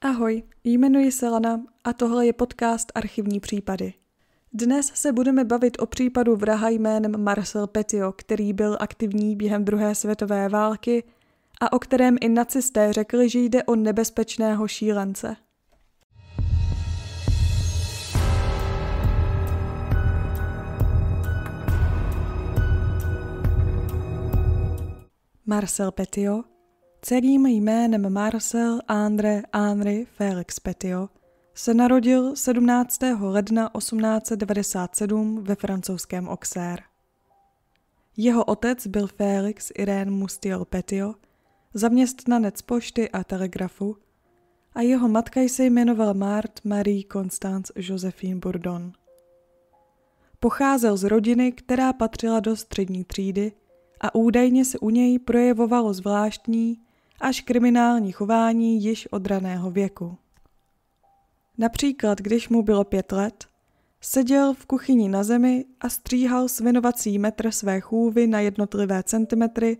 Ahoj, jmenuji se Lana a tohle je podcast Archivní případy. Dnes se budeme bavit o případu vraha jménem Marcel Petio, který byl aktivní během druhé světové války a o kterém i nacisté řekli, že jde o nebezpečného šílence. Marcel Petio Celým jménem Marcel André Henri Félix Petio se narodil 17. ledna 1897 ve francouzském Auxerre. Jeho otec byl Félix Irène Mustiel Petio, zaměstnanec pošty a telegrafu, a jeho matka se jmenovala Mart Marie Constance Josephine Bourdon. Pocházel z rodiny, která patřila do střední třídy a údajně se u něj projevovalo zvláštní, až kriminální chování již od raného věku. Například, když mu bylo pět let, seděl v kuchyni na zemi a stříhal svinovací metr své chůvy na jednotlivé centimetry,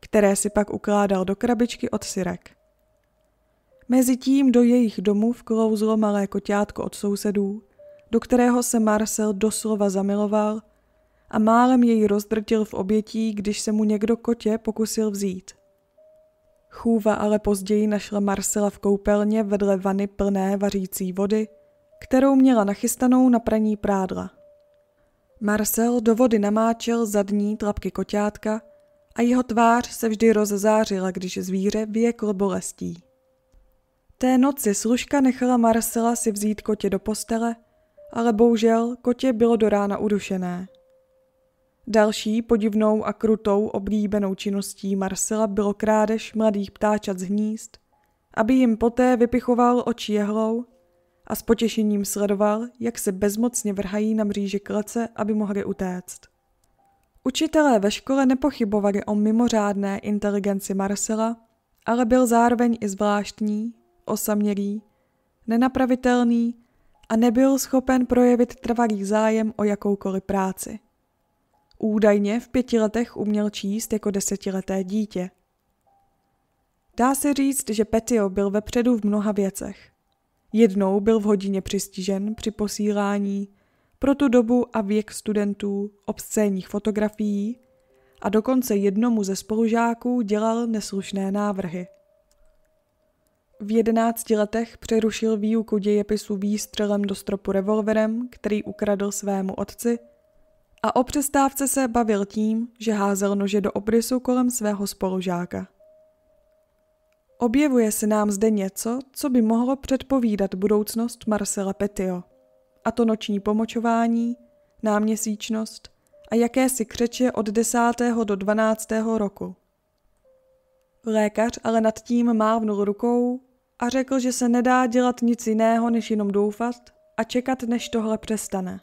které si pak ukládal do krabičky od syrek. Mezitím do jejich domu vklouzlo malé koťátko od sousedů, do kterého se Marcel doslova zamiloval a málem jej rozdrtil v obětí, když se mu někdo kotě pokusil vzít – Chůva ale později našla Marcela v koupelně vedle vany plné vařící vody, kterou měla nachystanou na praní prádla. Marcel do vody namáčel zadní tlapky koťátka a jeho tvář se vždy rozzářila, když zvíře vyjekl bolestí. Té noci služka nechala Marcela si vzít kotě do postele, ale bohužel kotě bylo do rána udušené. Další podivnou a krutou oblíbenou činností Marcela bylo krádež mladých ptáčat z hnízd, aby jim poté vypichoval oči jehlou a s potěšením sledoval, jak se bezmocně vrhají na mříži klece, aby mohli utéct. Učitelé ve škole nepochybovali o mimořádné inteligenci Marcela, ale byl zároveň i zvláštní, osamělý, nenapravitelný a nebyl schopen projevit trvalý zájem o jakoukoliv práci. Údajně v pěti letech uměl číst jako desetileté dítě. Dá se říct, že Petio byl vepředu v mnoha věcech. Jednou byl v hodině přistižen při posílání pro tu dobu a věk studentů obscénních fotografií a dokonce jednomu ze spolužáků dělal neslušné návrhy. V jedenácti letech přerušil výuku dějepisu výstřelem do stropu revolverem, který ukradl svému otci – a o přestávce se bavil tím, že házel nože do obrysu kolem svého spolužáka. Objevuje se nám zde něco, co by mohlo předpovídat budoucnost Marcela Petio, a to noční pomočování, náměsíčnost a jakési křeče od 10. do 12. roku. Lékař ale nad tím mávnul rukou a řekl, že se nedá dělat nic jiného, než jenom doufat a čekat, než tohle přestane.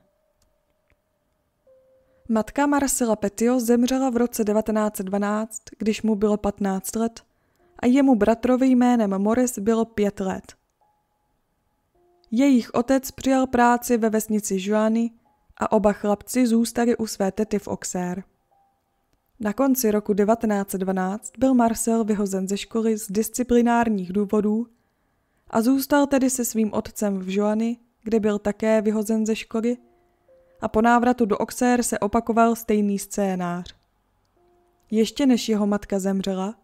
Matka Marcela Petio zemřela v roce 1912, když mu bylo 15 let a jemu bratrovi jménem Morris bylo 5 let. Jejich otec přijal práci ve vesnici Joany a oba chlapci zůstali u své tety v Auxerre. Na konci roku 1912 byl Marcel vyhozen ze školy z disciplinárních důvodů a zůstal tedy se svým otcem v Joany, kde byl také vyhozen ze školy – a po návratu do Oxér se opakoval stejný scénář. Ještě než jeho matka zemřela,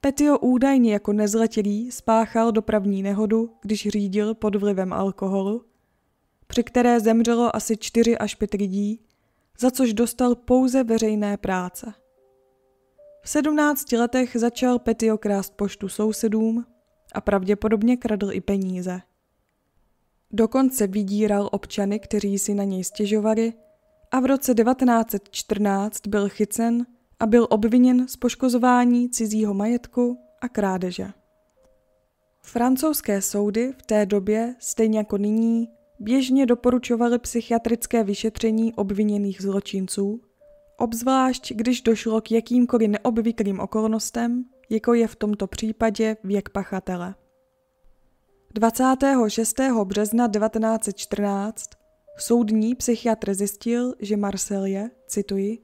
Petio údajně jako nezletilý spáchal dopravní nehodu, když řídil pod vlivem alkoholu, při které zemřelo asi čtyři až pět lidí, za což dostal pouze veřejné práce. V sedmnácti letech začal Petio krást poštu sousedům a pravděpodobně kradl i peníze. Dokonce vydíral občany, kteří si na něj stěžovali, a v roce 1914 byl chycen a byl obviněn z poškozování cizího majetku a krádeže. Francouzské soudy v té době, stejně jako nyní, běžně doporučovaly psychiatrické vyšetření obviněných zločinců, obzvlášť když došlo k jakýmkoliv neobvyklým okolnostem, jako je v tomto případě věk pachatele. 26. března 1914 soudní psychiatr zjistil, že Marcel je, cituji,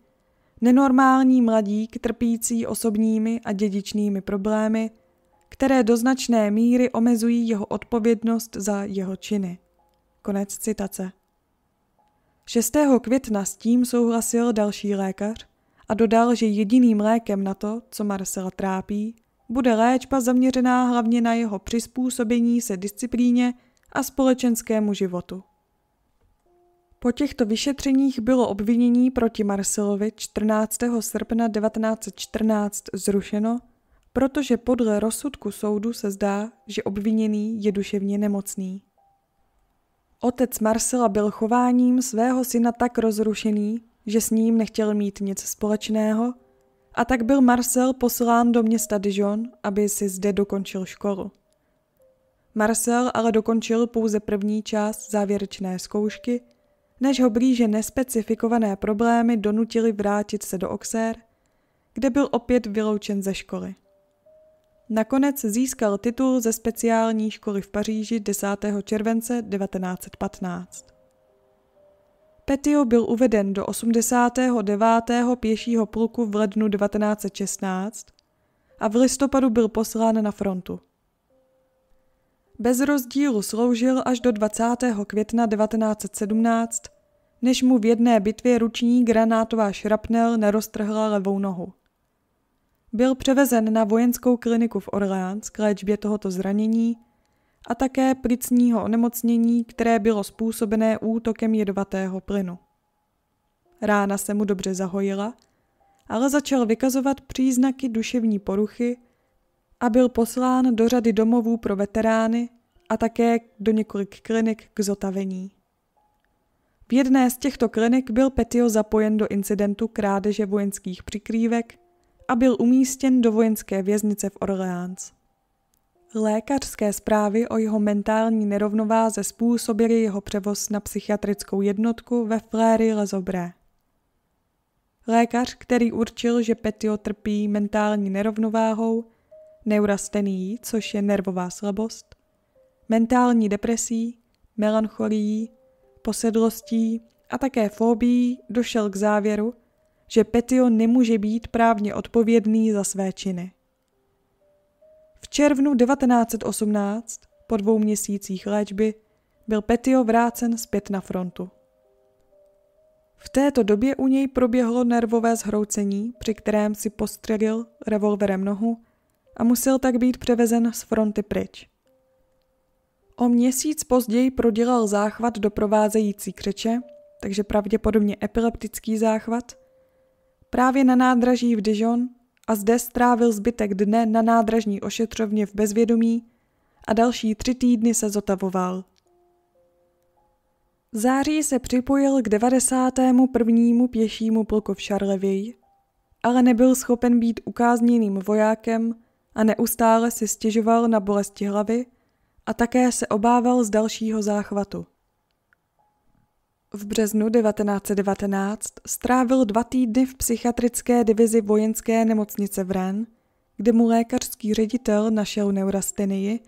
nenormální mladík trpící osobními a dědičnými problémy, které do značné míry omezují jeho odpovědnost za jeho činy. Konec citace. 6. května s tím souhlasil další lékař a dodal, že jediným lékem na to, co Marcela trápí, bude léčba zaměřená hlavně na jeho přizpůsobení se disciplíně a společenskému životu. Po těchto vyšetřeních bylo obvinění proti Marcelovi 14. srpna 1914 zrušeno, protože podle rozsudku soudu se zdá, že obviněný je duševně nemocný. Otec Marcela byl chováním svého syna tak rozrušený, že s ním nechtěl mít nic společného a tak byl Marcel poslán do města Dijon, aby si zde dokončil školu. Marcel ale dokončil pouze první část závěrečné zkoušky, než ho blíže nespecifikované problémy donutili vrátit se do Auxerre, kde byl opět vyloučen ze školy. Nakonec získal titul ze speciální školy v Paříži 10. července 1915. Petio byl uveden do 89. pěšího pluku v lednu 1916 a v listopadu byl poslán na frontu. Bez rozdílu sloužil až do 20. května 1917, než mu v jedné bitvě ruční granátová šrapnel neroztrhla levou nohu. Byl převezen na vojenskou kliniku v Orleans k léčbě tohoto zranění a také plicního onemocnění, které bylo způsobené útokem jedovatého plynu. Rána se mu dobře zahojila, ale začal vykazovat příznaky duševní poruchy a byl poslán do řady domovů pro veterány a také do několik klinik k zotavení. V jedné z těchto klinik byl Petio zapojen do incidentu krádeže vojenských přikrývek a byl umístěn do vojenské věznice v Orleans. Lékařské zprávy o jeho mentální nerovnováze způsobily jeho převoz na psychiatrickou jednotku ve Fléry Lezobré. Lékař, který určil, že Petio trpí mentální nerovnováhou, neurastenií, což je nervová slabost, mentální depresí, melancholií, posedlostí a také fóbií, došel k závěru, že Petio nemůže být právně odpovědný za své činy. V červnu 1918, po dvou měsících léčby, byl Petio vrácen zpět na frontu. V této době u něj proběhlo nervové zhroucení, při kterém si postřelil revolverem nohu a musel tak být převezen z fronty pryč. O měsíc později prodělal záchvat doprovázející křeče, takže pravděpodobně epileptický záchvat, právě na nádraží v Dijon a zde strávil zbytek dne na nádražní ošetřovně v bezvědomí a další tři týdny se zotavoval. V září se připojil k 91. pěšímu plku v Charlevěji, ale nebyl schopen být ukázněným vojákem a neustále si stěžoval na bolesti hlavy a také se obával z dalšího záchvatu. V březnu 1919 strávil dva týdny v psychiatrické divizi vojenské nemocnice v Ren, kde mu lékařský ředitel našel neurastenii,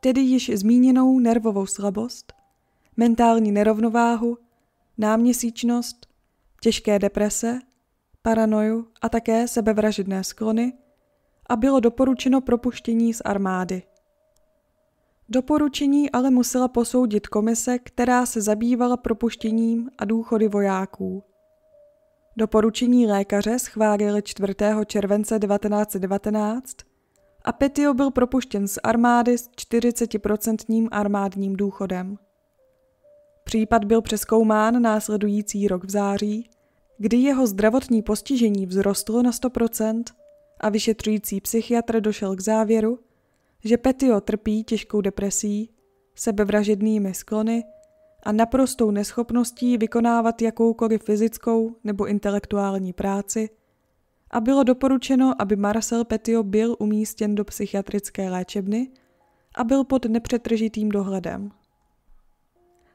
tedy již zmíněnou nervovou slabost, mentální nerovnováhu, náměsíčnost, těžké deprese, paranoju a také sebevražedné sklony a bylo doporučeno propuštění z armády. Doporučení ale musela posoudit komise, která se zabývala propuštěním a důchody vojáků. Doporučení lékaře schválili 4. července 1919 a Petio byl propuštěn z armády s 40% armádním důchodem. Případ byl přeskoumán následující rok v září, kdy jeho zdravotní postižení vzrostlo na 100% a vyšetřující psychiatr došel k závěru, že Petio trpí těžkou depresí, sebevražednými sklony a naprostou neschopností vykonávat jakoukoliv fyzickou nebo intelektuální práci a bylo doporučeno, aby Marcel Petio byl umístěn do psychiatrické léčebny a byl pod nepřetržitým dohledem.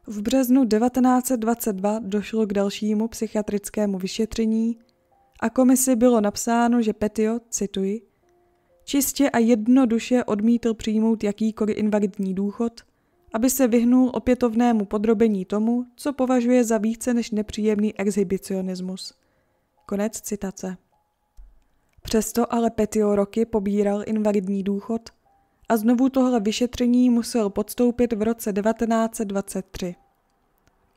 V březnu 1922 došlo k dalšímu psychiatrickému vyšetření a komisi bylo napsáno, že Petio, cituji, Čistě a jednoduše odmítl přijmout jakýkoliv invalidní důchod, aby se vyhnul opětovnému podrobení tomu, co považuje za více než nepříjemný exhibicionismus. Konec citace. Přesto ale Petio roky pobíral invalidní důchod a znovu tohle vyšetření musel podstoupit v roce 1923.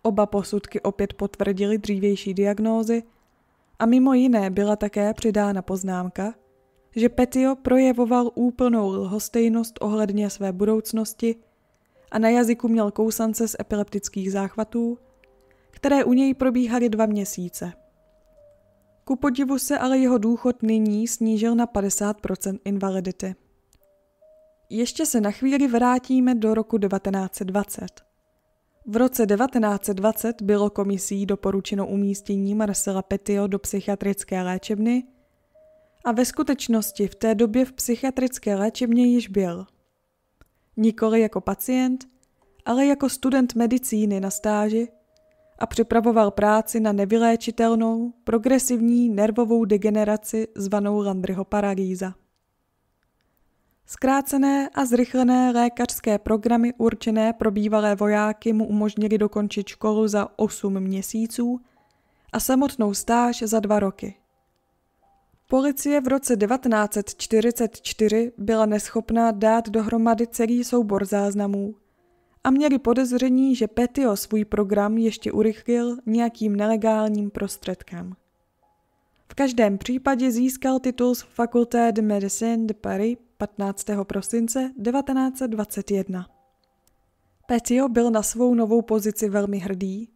Oba posudky opět potvrdili dřívější diagnózy a mimo jiné byla také přidána poznámka, že Petio projevoval úplnou lhostejnost ohledně své budoucnosti a na jazyku měl kousance z epileptických záchvatů, které u něj probíhaly dva měsíce. Ku podivu se ale jeho důchod nyní snížil na 50% invalidity. Ještě se na chvíli vrátíme do roku 1920. V roce 1920 bylo komisí doporučeno umístění Marcela Petio do psychiatrické léčebny – a ve skutečnosti v té době v psychiatrické léčebně již byl. Nikoli jako pacient, ale jako student medicíny na stáži a připravoval práci na nevyléčitelnou, progresivní nervovou degeneraci zvanou Landryho paralýza. Zkrácené a zrychlené lékařské programy určené pro bývalé vojáky mu umožnili dokončit školu za 8 měsíců a samotnou stáž za dva roky. Policie v roce 1944 byla neschopná dát dohromady celý soubor záznamů a měli podezření, že Petio svůj program ještě urychlil nějakým nelegálním prostředkem. V každém případě získal titul z Faculté de Medicine de Paris 15. prosince 1921. Petio byl na svou novou pozici velmi hrdý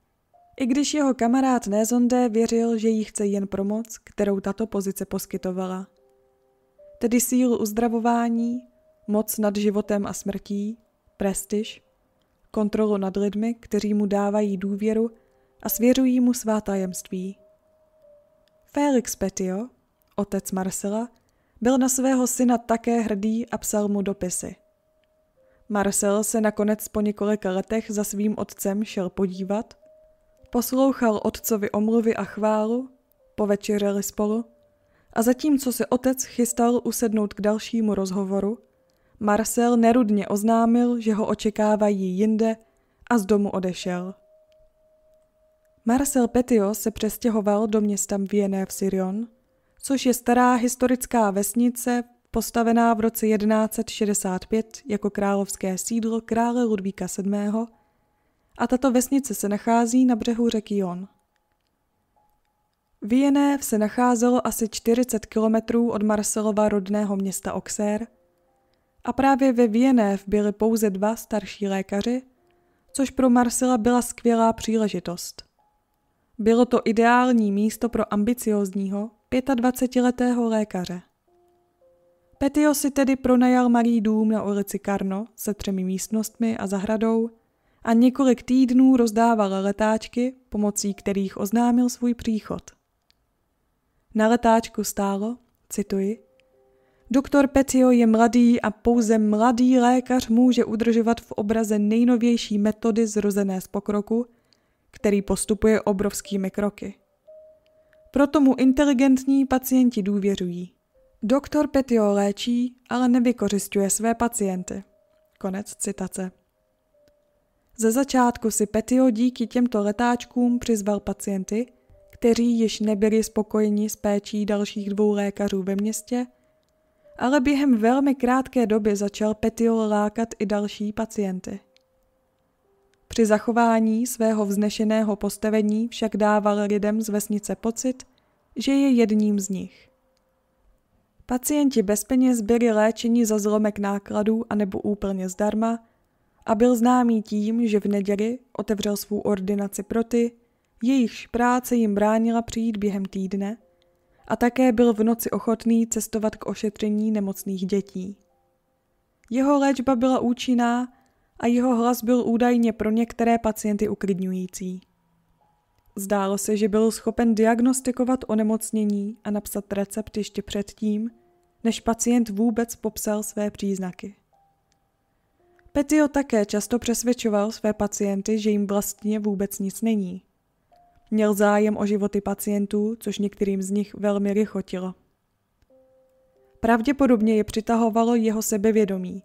i když jeho kamarád Nézonde věřil, že jí chce jen promoc, kterou tato pozice poskytovala. Tedy sílu uzdravování, moc nad životem a smrtí, prestiž, kontrolu nad lidmi, kteří mu dávají důvěru a svěřují mu svá tajemství. Félix Petio, otec Marcela, byl na svého syna také hrdý a psal mu dopisy. Marcel se nakonec po několika letech za svým otcem šel podívat Poslouchal otcovi omluvy a chválu, povečeřeli spolu, a zatímco se otec chystal usednout k dalšímu rozhovoru, Marcel nerudně oznámil, že ho očekávají jinde a z domu odešel. Marcel Petio se přestěhoval do města Viené v Sirion, což je stará historická vesnice postavená v roce 1165 jako královské sídlo krále Ludvíka VII a tato vesnice se nachází na břehu řeky Jon. Vienév se nacházelo asi 40 kilometrů od Marcelova rodného města Oxer a právě ve Vienév byli pouze dva starší lékaři, což pro Marcela byla skvělá příležitost. Bylo to ideální místo pro ambiciozního 25-letého lékaře. Petio si tedy pronajal malý dům na ulici Karno se třemi místnostmi a zahradou a několik týdnů rozdával letáčky, pomocí kterých oznámil svůj příchod. Na letáčku stálo, cituji, Doktor Petio je mladý a pouze mladý lékař může udržovat v obraze nejnovější metody zrozené z pokroku, který postupuje obrovskými kroky. Proto mu inteligentní pacienti důvěřují. Doktor Petio léčí, ale nevykořišťuje své pacienty. Konec citace. Ze začátku si Petio díky těmto letáčkům přizval pacienty, kteří již nebyli spokojeni s péčí dalších dvou lékařů ve městě, ale během velmi krátké doby začal Petio lákat i další pacienty. Při zachování svého vznešeného postavení však dával lidem z vesnice pocit, že je jedním z nich. Pacienti bez peněz byli léčeni za zlomek nákladů anebo úplně zdarma, a byl známý tím, že v neděli otevřel svou ordinaci pro ty, jejichž práce jim bránila přijít během týdne a také byl v noci ochotný cestovat k ošetření nemocných dětí. Jeho léčba byla účinná a jeho hlas byl údajně pro některé pacienty uklidňující. Zdálo se, že byl schopen diagnostikovat onemocnění a napsat recept ještě předtím, než pacient vůbec popsal své příznaky. Petio také často přesvědčoval své pacienty, že jim vlastně vůbec nic není. Měl zájem o životy pacientů, což některým z nich velmi rychotilo. Pravděpodobně je přitahovalo jeho sebevědomí.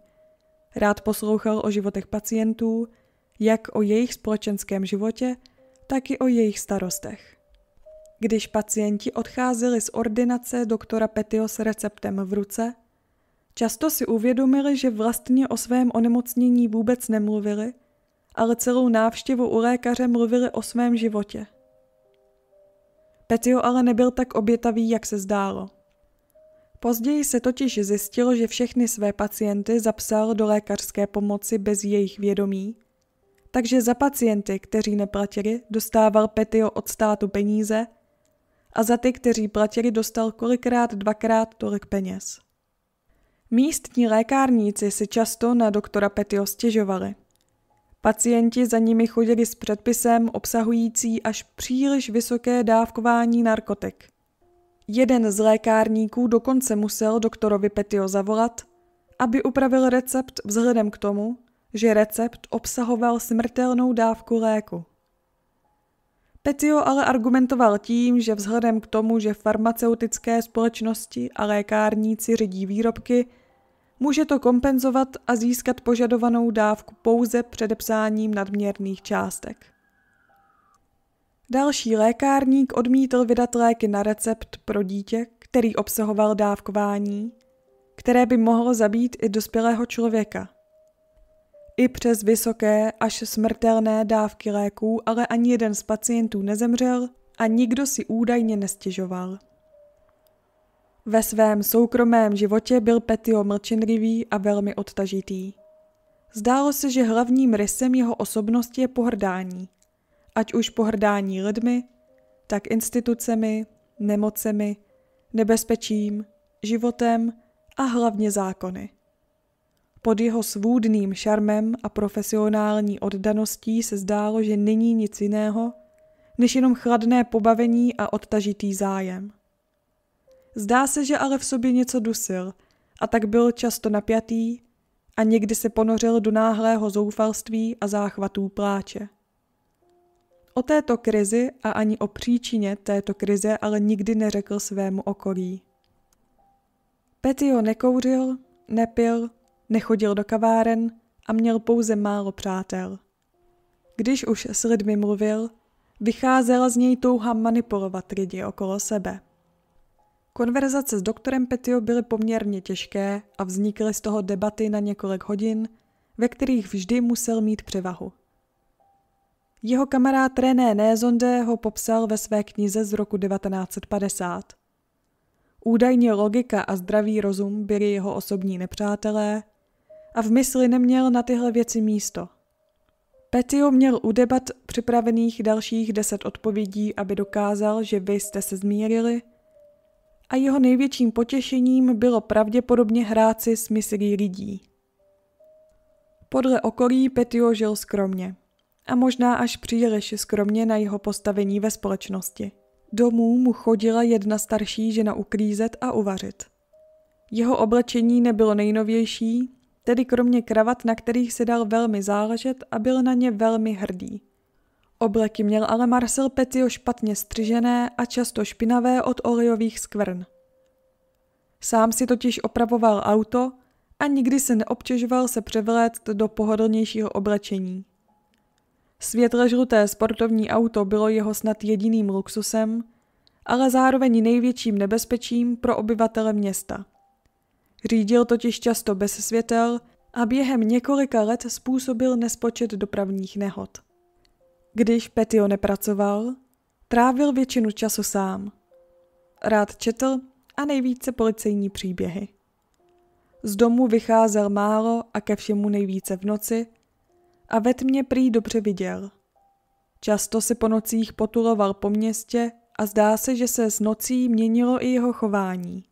Rád poslouchal o životech pacientů, jak o jejich společenském životě, tak i o jejich starostech. Když pacienti odcházeli z ordinace doktora Petio s receptem v ruce, Často si uvědomili, že vlastně o svém onemocnění vůbec nemluvili, ale celou návštěvu u lékaře mluvili o svém životě. Petio ale nebyl tak obětavý, jak se zdálo. Později se totiž zjistilo, že všechny své pacienty zapsal do lékařské pomoci bez jejich vědomí, takže za pacienty, kteří neplatili, dostával Petio od státu peníze a za ty, kteří platili, dostal kolikrát dvakrát tolik peněz. Místní lékárníci si často na doktora Petio stěžovali. Pacienti za nimi chodili s předpisem obsahující až příliš vysoké dávkování narkotik. Jeden z lékárníků dokonce musel doktorovi Petio zavolat, aby upravil recept vzhledem k tomu, že recept obsahoval smrtelnou dávku léku. Petio ale argumentoval tím, že vzhledem k tomu, že farmaceutické společnosti a lékárníci řídí výrobky, Může to kompenzovat a získat požadovanou dávku pouze předepsáním nadměrných částek. Další lékárník odmítl vydat léky na recept pro dítě, který obsahoval dávkování, které by mohlo zabít i dospělého člověka. I přes vysoké až smrtelné dávky léků ale ani jeden z pacientů nezemřel a nikdo si údajně nestěžoval. Ve svém soukromém životě byl Petio mlčenlivý a velmi odtažitý. Zdálo se, že hlavním rysem jeho osobnosti je pohrdání. Ať už pohrdání lidmi, tak institucemi, nemocemi, nebezpečím, životem a hlavně zákony. Pod jeho svůdným šarmem a profesionální oddaností se zdálo, že není nic jiného, než jenom chladné pobavení a odtažitý zájem. Zdá se, že ale v sobě něco dusil a tak byl často napjatý a někdy se ponořil do náhlého zoufalství a záchvatů pláče. O této krizi a ani o příčině této krize ale nikdy neřekl svému okolí. Petio nekouřil, nepil, nechodil do kaváren a měl pouze málo přátel. Když už s lidmi mluvil, vycházela z něj touha manipulovat lidi okolo sebe. Konverzace s doktorem Petio byly poměrně těžké a vznikly z toho debaty na několik hodin, ve kterých vždy musel mít převahu. Jeho kamarád René Nézonde ho popsal ve své knize z roku 1950. Údajně logika a zdravý rozum byli jeho osobní nepřátelé a v mysli neměl na tyhle věci místo. Petio měl u debat připravených dalších deset odpovědí, aby dokázal, že vy jste se zmírili – a jeho největším potěšením bylo pravděpodobně hrát si s myslí lidí. Podle okolí Petio žil skromně a možná až příliš skromně na jeho postavení ve společnosti. Domů mu chodila jedna starší žena uklízet a uvařit. Jeho oblečení nebylo nejnovější, tedy kromě kravat, na kterých se dal velmi záležet a byl na ně velmi hrdý – Obleky měl ale Marcel Petio špatně střižené a často špinavé od olejových skvrn. Sám si totiž opravoval auto a nikdy se neobtěžoval se převléct do pohodlnějšího oblečení. Světle žluté sportovní auto bylo jeho snad jediným luxusem, ale zároveň největším nebezpečím pro obyvatele města. Řídil totiž často bez světel a během několika let způsobil nespočet dopravních nehod. Když Petio nepracoval, trávil většinu času sám. Rád četl a nejvíce policejní příběhy. Z domu vycházel málo a ke všemu nejvíce v noci a ve tmě prý dobře viděl. Často se po nocích potuloval po městě a zdá se, že se s nocí měnilo i jeho chování.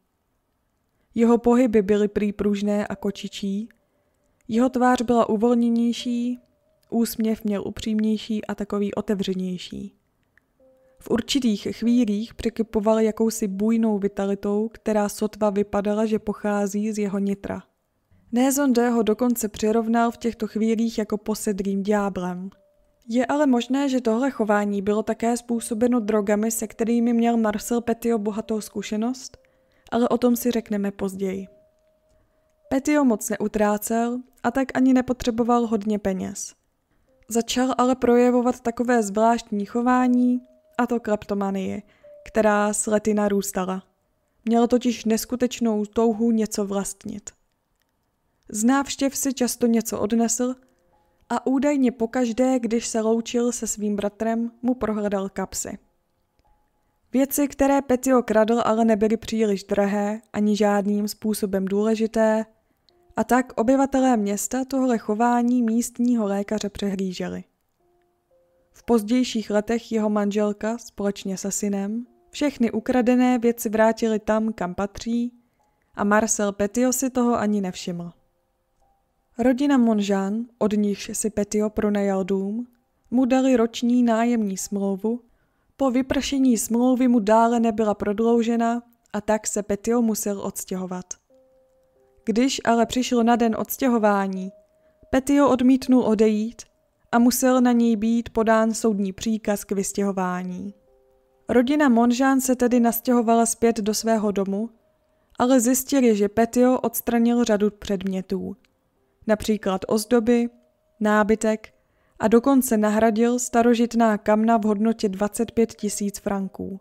Jeho pohyby byly prý pružné a kočičí, jeho tvář byla uvolněnější Úsměv měl upřímnější a takový otevřenější. V určitých chvílích překypoval jakousi bujnou vitalitou, která sotva vypadala, že pochází z jeho nitra. Nézonde ho dokonce přirovnal v těchto chvílích jako posedlým dňáblem. Je ale možné, že tohle chování bylo také způsobeno drogami, se kterými měl Marcel Petio bohatou zkušenost, ale o tom si řekneme později. Petio moc neutrácel a tak ani nepotřeboval hodně peněz. Začal ale projevovat takové zvláštní chování, a to kleptomanii, která s lety narůstala. Měl totiž neskutečnou touhu něco vlastnit. Z návštěv si často něco odnesl a údajně pokaždé, když se loučil se svým bratrem, mu prohledal kapsy. Věci, které Petio kradl, ale nebyly příliš drahé ani žádným způsobem důležité, a tak obyvatelé města tohle chování místního lékaře přehlíželi. V pozdějších letech jeho manželka společně se synem všechny ukradené věci vrátili tam, kam patří, a Marcel Petio si toho ani nevšiml. Rodina Monžán, od níž si Petio pronajal dům, mu dali roční nájemní smlouvu, po vypršení smlouvy mu dále nebyla prodloužena a tak se Petio musel odstěhovat. Když ale přišlo na den odstěhování, Petio odmítnul odejít a musel na něj být podán soudní příkaz k vystěhování. Rodina Monžán se tedy nastěhovala zpět do svého domu, ale zjistili, že Petio odstranil řadu předmětů, například ozdoby, nábytek a dokonce nahradil starožitná kamna v hodnotě 25 tisíc franků.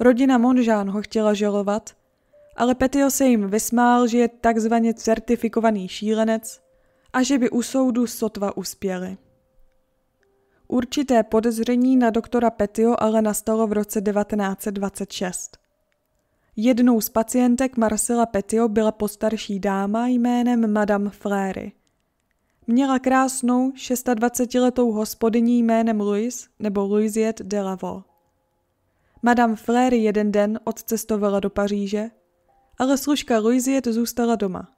Rodina Monžán ho chtěla žalovat – ale Petio se jim vysmál, že je takzvaně certifikovaný šílenec a že by u soudu sotva uspěli. Určité podezření na doktora Petio ale nastalo v roce 1926. Jednou z pacientek Marcela Petio byla postarší dáma jménem Madame Fléry. Měla krásnou 26-letou hospodyní jménem Louise nebo Louisiette Delavaux. Madame Fléry jeden den odcestovala do Paříže ale služka Luizie tu zůstala doma.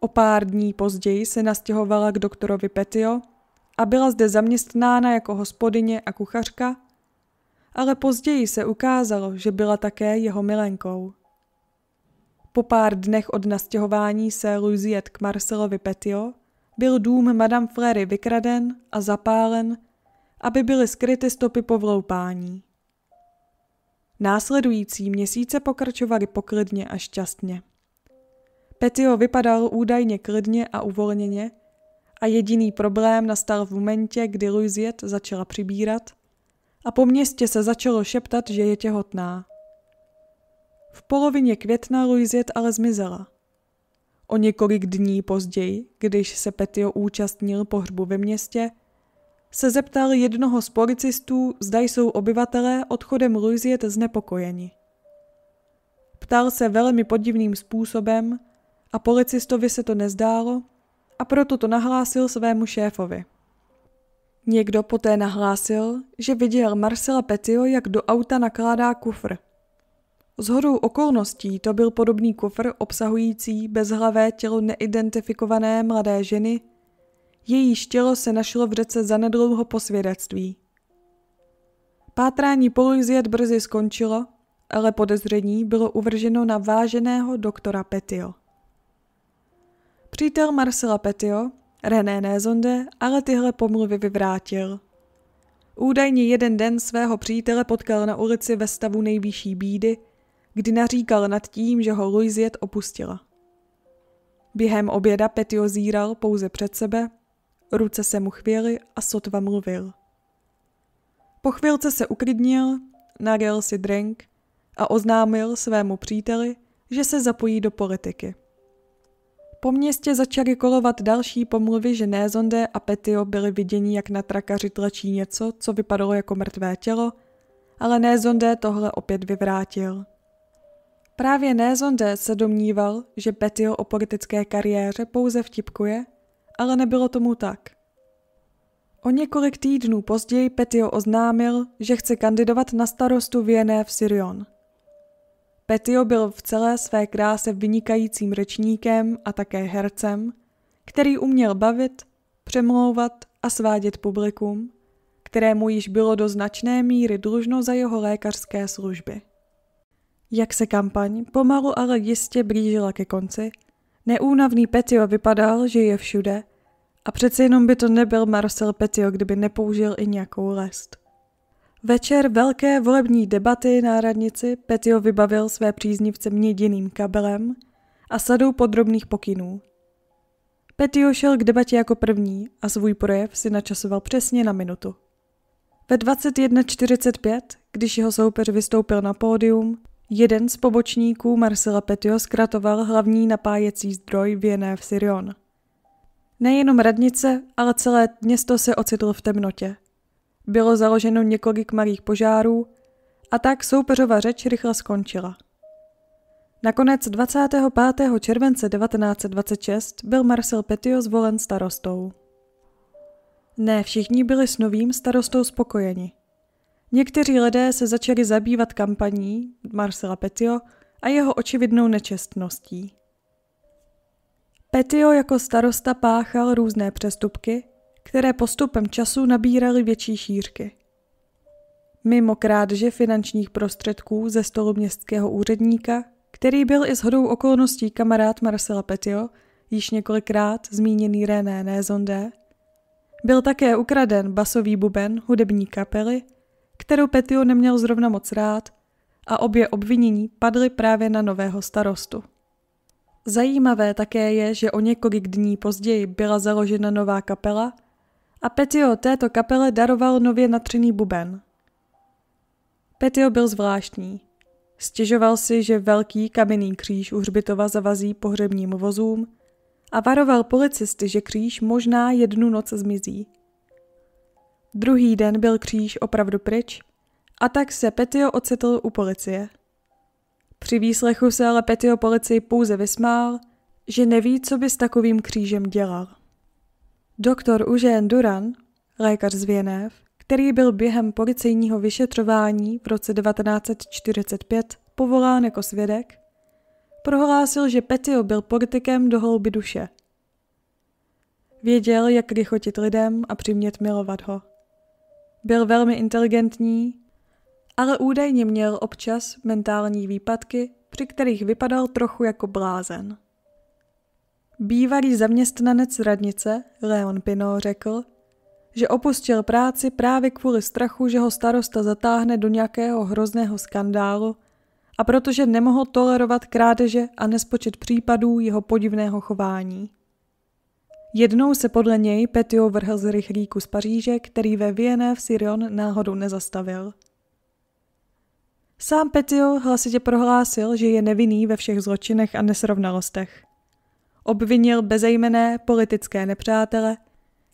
O pár dní později se nastěhovala k doktorovi Petio a byla zde zaměstnána jako hospodyně a kuchařka, ale později se ukázalo, že byla také jeho milenkou. Po pár dnech od nastěhování se Luiziet k Marcelovi Petio byl dům Madame Flery vykraden a zapálen, aby byly skryty stopy povloupání. Následující měsíce pokračovaly poklidně a šťastně. Petio vypadal údajně klidně a uvolněně a jediný problém nastal v momentě, kdy Louisiette začala přibírat a po městě se začalo šeptat, že je těhotná. V polovině května Louisiette ale zmizela. O několik dní později, když se Petio účastnil pohřbu ve městě, se zeptal jednoho z policistů, zda jsou obyvatelé odchodem Louisiety znepokojeni. Ptal se velmi podivným způsobem a policistovi se to nezdálo a proto to nahlásil svému šéfovi. Někdo poté nahlásil, že viděl Marcela Petio, jak do auta nakládá kufr. Zhodou okolností to byl podobný kufr obsahující bezhlavé tělo neidentifikované mladé ženy, její tělo se našlo v řece zanedlouho po svědectví. Pátrání Polizjet brzy skončilo, ale podezření bylo uvrženo na váženého doktora Petio. Přítel Marcela Petio, René Nézonde, ale tyhle pomluvy vyvrátil. Údajně jeden den svého přítele potkal na ulici ve stavu nejvyšší bídy, kdy naříkal nad tím, že ho Louisiet opustila. Během oběda Petio zíral pouze před sebe ruce se mu chvěly a sotva mluvil. Po chvilce se uklidnil, naril si drink a oznámil svému příteli, že se zapojí do politiky. Po městě začaly kolovat další pomluvy, že Nézonde a Petio byli viděni, jak na trakaři tlačí něco, co vypadalo jako mrtvé tělo, ale Nézonde tohle opět vyvrátil. Právě Nézonde se domníval, že Petio o politické kariéře pouze vtipkuje ale nebylo tomu tak. O několik týdnů později Petio oznámil, že chce kandidovat na starostu věné v Sirion. Petio byl v celé své kráse vynikajícím řečníkem a také hercem, který uměl bavit, přemlouvat a svádět publikum, kterému již bylo do značné míry dlužno za jeho lékařské služby. Jak se kampaň pomalu ale jistě blížila ke konci, Neúnavný Petio vypadal, že je všude. A přeci jenom by to nebyl Marcel Petio, kdyby nepoužil i nějakou lest. Večer velké volební debaty na radnici Petio vybavil své příznivce měděným kabelem a sadou podrobných pokynů. Petio šel k debatě jako první a svůj projev si načasoval přesně na minutu. Ve 21.45, když jeho soupeř vystoupil na pódium, Jeden z pobočníků Marcela Petio zkratoval hlavní napájecí zdroj v Sirion. Nejenom radnice, ale celé město se ocitlo v temnotě. Bylo založeno několik malých požárů a tak soupeřova řeč rychle skončila. Nakonec 25. července 1926 byl Marcel Petio zvolen starostou. Ne všichni byli s novým starostou spokojeni. Někteří lidé se začali zabývat kampaní Marcela Petio a jeho očividnou nečestností. Petio jako starosta páchal různé přestupky, které postupem času nabíraly větší šířky. Mimo krádže finančních prostředků ze stolu městského úředníka, který byl i shodou okolností kamarád Marcela Petio, již několikrát zmíněný René Nézondé, byl také ukraden basový buben hudební kapely – kterou Petio neměl zrovna moc rád, a obě obvinění padly právě na nového starostu. Zajímavé také je, že o několik dní později byla založena nová kapela a Petio této kapele daroval nově natřený buben. Petio byl zvláštní. Stěžoval si, že velký kamenný kříž u hřbitova zavazí pohřebním vozům a varoval policisty, že kříž možná jednu noc zmizí. Druhý den byl kříž opravdu pryč a tak se Petio ocitl u policie. Při výslechu se ale Petio policii pouze vysmál, že neví, co by s takovým křížem dělal. Doktor Užen Duran, lékař z Věnév, který byl během policejního vyšetřování v roce 1945 povolán jako svědek, prohlásil, že Petio byl politikem do hlouby duše. Věděl, jak rychotit lidem a přimět milovat ho byl velmi inteligentní, ale údajně měl občas mentální výpadky, při kterých vypadal trochu jako blázen. Bývalý zaměstnanec radnice Leon Pino řekl, že opustil práci právě kvůli strachu, že ho starosta zatáhne do nějakého hrozného skandálu a protože nemohl tolerovat krádeže a nespočet případů jeho podivného chování. Jednou se podle něj Petio vrhl z rychlíku z Paříže, který ve v sirion náhodou nezastavil. Sám Petio hlasitě prohlásil, že je nevinný ve všech zločinech a nesrovnalostech. Obvinil bezejmené politické nepřátele,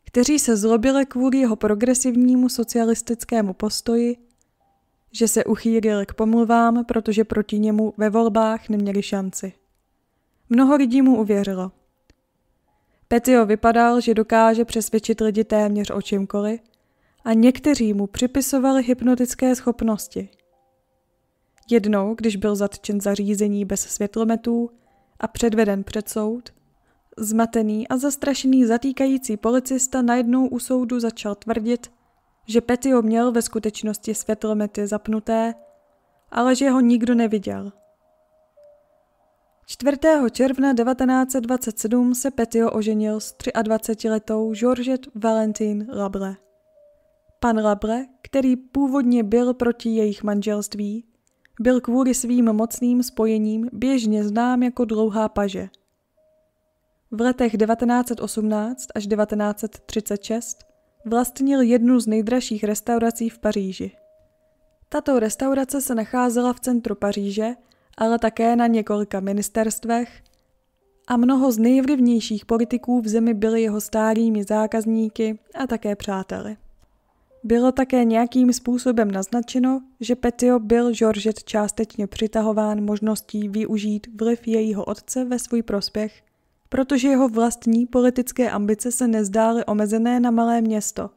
kteří se zlobili kvůli jeho progresivnímu socialistickému postoji, že se uchýlil k pomluvám, protože proti němu ve volbách neměli šanci. Mnoho lidí mu uvěřilo – Petio vypadal, že dokáže přesvědčit lidi téměř o čímkoliv, a někteří mu připisovali hypnotické schopnosti. Jednou, když byl zatčen za řízení bez světlometů a předveden před soud, zmatený a zastrašený zatýkající policista najednou u soudu začal tvrdit, že Petio měl ve skutečnosti světlomety zapnuté, ale že ho nikdo neviděl. 4. června 1927 se Petio oženil s 23-letou Georgette Valentine Labre. Pan Labre, který původně byl proti jejich manželství, byl kvůli svým mocným spojením běžně znám jako dlouhá paže. V letech 1918 až 1936 vlastnil jednu z nejdražších restaurací v Paříži. Tato restaurace se nacházela v centru Paříže – ale také na několika ministerstvech a mnoho z nejvlivnějších politiků v zemi byli jeho stálými zákazníky a také přáteli. Bylo také nějakým způsobem naznačeno, že Petio byl Georget částečně přitahován možností využít vliv jejího otce ve svůj prospěch, protože jeho vlastní politické ambice se nezdály omezené na malé město.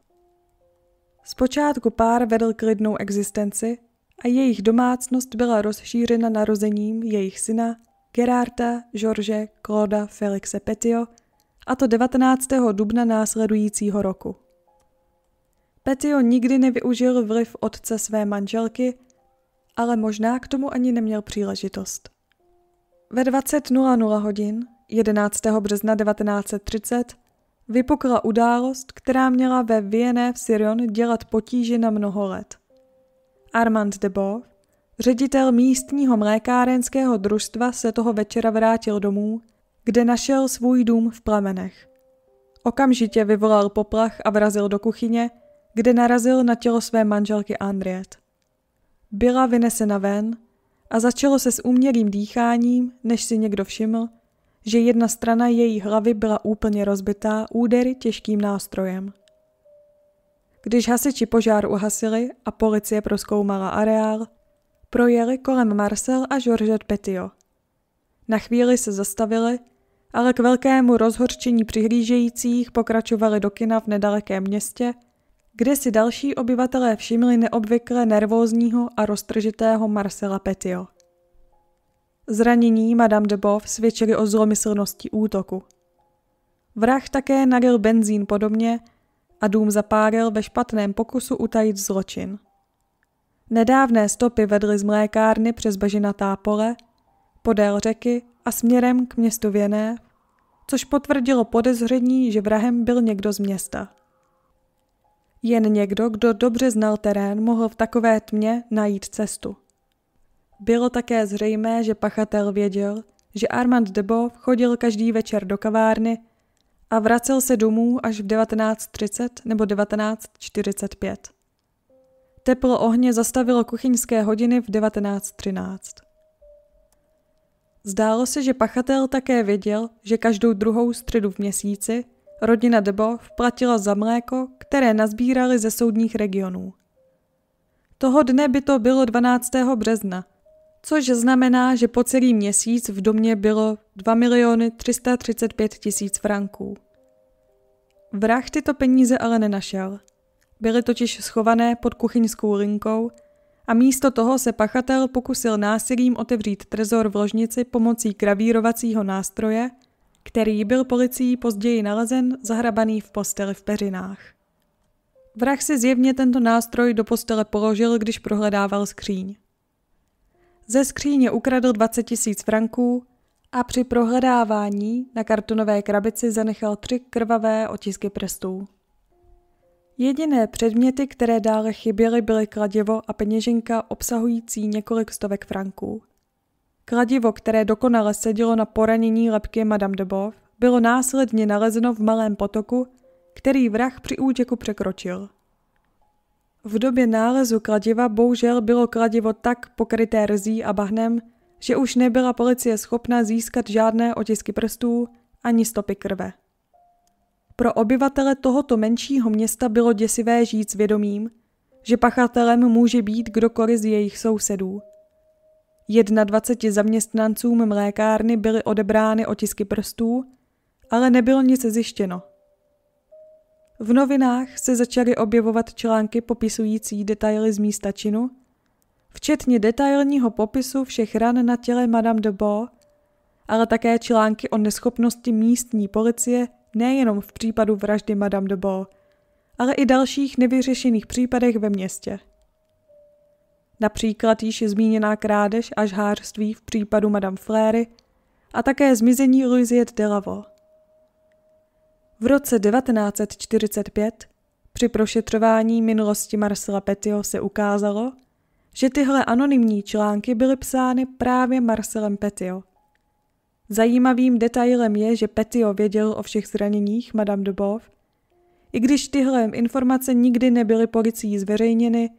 Zpočátku pár vedl klidnou existenci, a jejich domácnost byla rozšířena narozením jejich syna Gerarda George Clauda Felixe Petio, a to 19. dubna následujícího roku. Petio nikdy nevyužil vliv otce své manželky, ale možná k tomu ani neměl příležitost. Ve 20.00 hodin 11. března 1930 vypukla událost, která měla ve Vienné v Sirion dělat potíže na mnoho let – Armand Debo, ředitel místního mlékárenského družstva, se toho večera vrátil domů, kde našel svůj dům v plamenech. Okamžitě vyvolal poplach a vrazil do kuchyně, kde narazil na tělo své manželky Andriet. Byla vynesena ven a začalo se s umělým dýcháním, než si někdo všiml, že jedna strana její hlavy byla úplně rozbitá údery těžkým nástrojem. Když hasiči požár uhasili a policie proskoumala areál, projeli kolem Marcel a Georgette Petio. Na chvíli se zastavili, ale k velkému rozhorčení přihlížejících pokračovali do kina v nedalekém městě, kde si další obyvatelé všimli neobvykle nervózního a roztržitého Marcela Petio. Zranění Madame de Boff svědčili o zlomyslnosti útoku. Vrah také nalil benzín podobně, a dům zapálil ve špatném pokusu utajit zločin. Nedávné stopy vedly z mlékárny přes bažinatá pole, podél řeky a směrem k městu Věné, což potvrdilo podezření, že vrahem byl někdo z města. Jen někdo, kdo dobře znal terén, mohl v takové tmě najít cestu. Bylo také zřejmé, že pachatel věděl, že Armand Debo chodil každý večer do kavárny a vracel se domů až v 1930 nebo 1945. Teplo ohně zastavilo kuchyňské hodiny v 1913. Zdálo se, že pachatel také věděl, že každou druhou středu v měsíci rodina Debo vplatila za mléko, které nazbírali ze soudních regionů. Toho dne by to bylo 12. března – což znamená, že po celý měsíc v domě bylo 2 miliony 335 tisíc franků. Vrah tyto peníze ale nenašel. Byly totiž schované pod kuchyňskou linkou a místo toho se pachatel pokusil násilím otevřít trezor v ložnici pomocí kravírovacího nástroje, který byl policií později nalezen zahrabaný v posteli v peřinách. Vrah si zjevně tento nástroj do postele položil, když prohledával skříň ze skříně ukradl 20 tisíc franků a při prohledávání na kartonové krabici zanechal tři krvavé otisky prstů. Jediné předměty, které dále chyběly, byly kladivo a peněženka obsahující několik stovek franků. Kladivo, které dokonale sedělo na poranění lepky Madame de Boeuf, bylo následně nalezeno v malém potoku, který vrah při útěku překročil. V době nálezu kladiva bohužel bylo kladivo tak pokryté rzí a bahnem, že už nebyla policie schopna získat žádné otisky prstů ani stopy krve. Pro obyvatele tohoto menšího města bylo děsivé žít s vědomím, že pachatelem může být kdokoliv z jejich sousedů. 21 zaměstnancům mlékárny byly odebrány otisky prstů, ale nebylo nic zjištěno. V novinách se začaly objevovat články popisující detaily z místa činu, včetně detailního popisu všech ran na těle Madame de Beau, ale také články o neschopnosti místní policie nejenom v případu vraždy Madame de Beau, ale i dalších nevyřešených případech ve městě. Například již zmíněná krádež a žhářství v případu Madame Fléry a také zmizení Louisiette Lavaux. V roce 1945 při prošetřování minulosti Marcela Petio se ukázalo, že tyhle anonymní články byly psány právě Marcelem Petio. Zajímavým detailem je, že Petio věděl o všech zraněních Madame de i když tyhle informace nikdy nebyly policií zveřejněny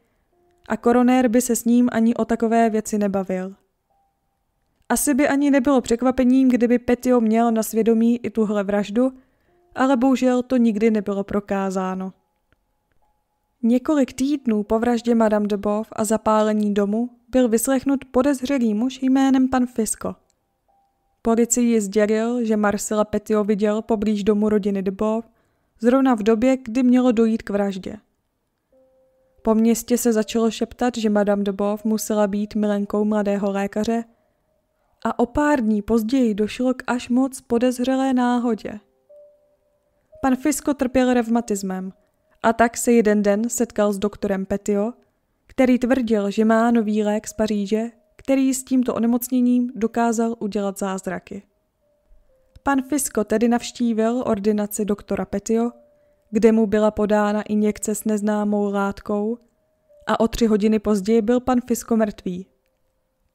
a koronér by se s ním ani o takové věci nebavil. Asi by ani nebylo překvapením, kdyby Petio měl na svědomí i tuhle vraždu – ale bohužel to nikdy nebylo prokázáno. Několik týdnů po vraždě Madame de Boff a zapálení domu byl vyslechnut podezřelý muž jménem pan Fisko. Policii sdělil, že Marcela Petio viděl poblíž domu rodiny de Boff zrovna v době, kdy mělo dojít k vraždě. Po městě se začalo šeptat, že Madame de Boff musela být milenkou mladého lékaře a o pár dní později došlo k až moc podezřelé náhodě – Pan Fisko trpěl revmatismem a tak se jeden den setkal s doktorem Petio, který tvrdil, že má nový lék z Paříže, který s tímto onemocněním dokázal udělat zázraky. Pan Fisko tedy navštívil ordinaci doktora Petio, kde mu byla podána injekce s neznámou látkou a o tři hodiny později byl pan Fisko mrtvý.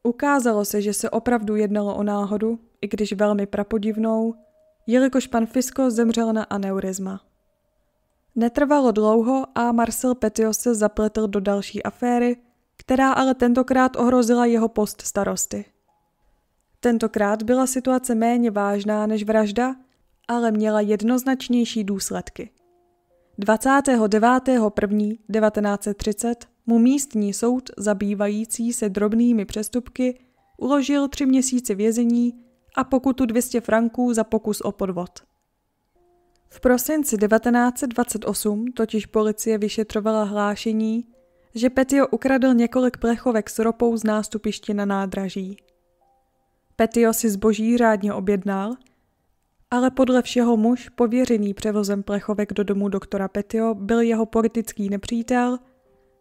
Ukázalo se, že se opravdu jednalo o náhodu, i když velmi prapodivnou, jelikož pan Fisko zemřel na aneurisma. Netrvalo dlouho a Marcel Petio se zapletl do další aféry, která ale tentokrát ohrozila jeho post starosty. Tentokrát byla situace méně vážná než vražda, ale měla jednoznačnější důsledky. 29.1.1930 mu místní soud zabývající se drobnými přestupky uložil tři měsíce vězení a pokutu 200 franků za pokus o podvod. V prosinci 1928 totiž policie vyšetřovala hlášení, že Petio ukradl několik plechovek s ropou z nástupiště na nádraží. Petio si zboží řádně objednal, ale podle všeho muž pověřený převozem plechovek do domu doktora Petio byl jeho politický nepřítel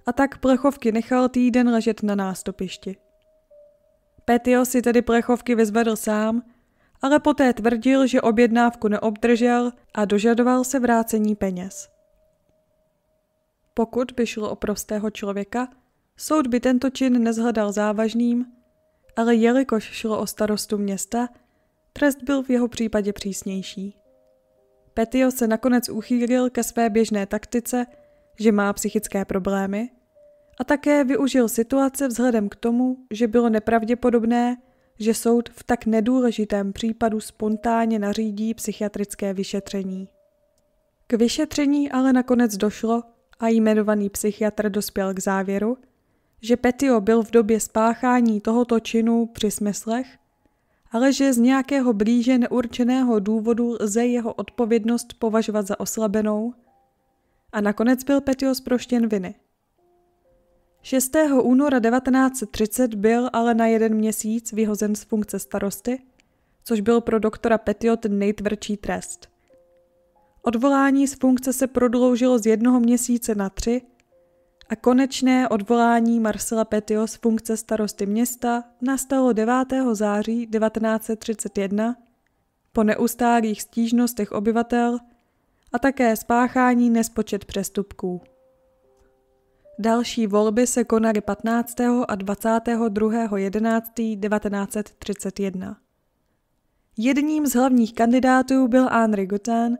a tak plechovky nechal týden ležet na nástupišti. Petio si tedy plechovky vyzvedl sám, ale poté tvrdil, že objednávku neobdržel a dožadoval se vrácení peněz. Pokud by šlo o prostého člověka, soud by tento čin nezhledal závažným, ale jelikož šlo o starostu města, trest byl v jeho případě přísnější. Petio se nakonec uchýlil ke své běžné taktice, že má psychické problémy a také využil situace vzhledem k tomu, že bylo nepravděpodobné, že soud v tak nedůležitém případu spontánně nařídí psychiatrické vyšetření. K vyšetření ale nakonec došlo a jmenovaný psychiatr dospěl k závěru, že Petio byl v době spáchání tohoto činu při smyslech, ale že z nějakého blíže neurčeného důvodu lze jeho odpovědnost považovat za oslabenou a nakonec byl Petio zproštěn viny. 6. února 1930 byl ale na jeden měsíc vyhozen z funkce starosty, což byl pro doktora Petiot nejtvrdší trest. Odvolání z funkce se prodloužilo z jednoho měsíce na tři a konečné odvolání Marcela Petio z funkce starosty města nastalo 9. září 1931 po neustálých stížnostech obyvatel a také spáchání nespočet přestupků. Další volby se konaly 15. a 11. 1931. Jedním z hlavních kandidátů byl Henri Gutin,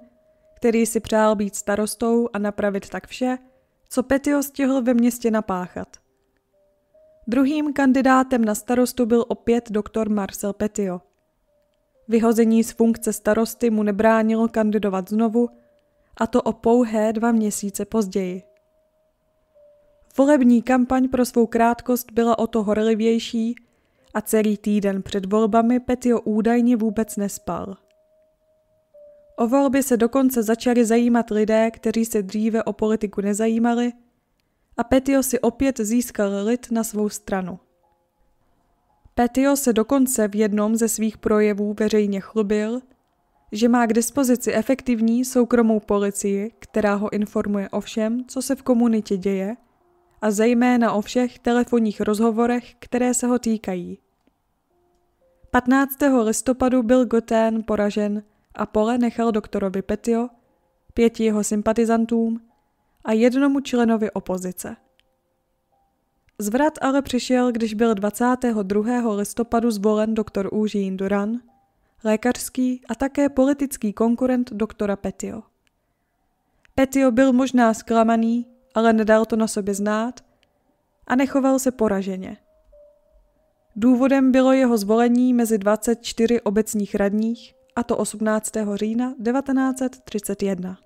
který si přál být starostou a napravit tak vše, co Petio stihl ve městě napáchat. Druhým kandidátem na starostu byl opět doktor Marcel Petio. Vyhození z funkce starosty mu nebránilo kandidovat znovu, a to o pouhé dva měsíce později. Volební kampaň pro svou krátkost byla o to horlivější a celý týden před volbami Petio údajně vůbec nespal. O volby se dokonce začali zajímat lidé, kteří se dříve o politiku nezajímali a Petio si opět získal lid na svou stranu. Petio se dokonce v jednom ze svých projevů veřejně chlubil, že má k dispozici efektivní soukromou policii, která ho informuje o všem, co se v komunitě děje – a zejména o všech telefonních rozhovorech, které se ho týkají. 15. listopadu byl Gotén poražen a pole nechal doktorovi Petio, pěti jeho sympatizantům a jednomu členovi opozice. Zvrat ale přišel, když byl 22. listopadu zvolen doktor Úžín Duran, lékařský a také politický konkurent doktora Petio. Petio byl možná zklamaný, ale nedal to na sobě znát a nechoval se poraženě. Důvodem bylo jeho zvolení mezi 24 obecních radních, a to 18. října 1931.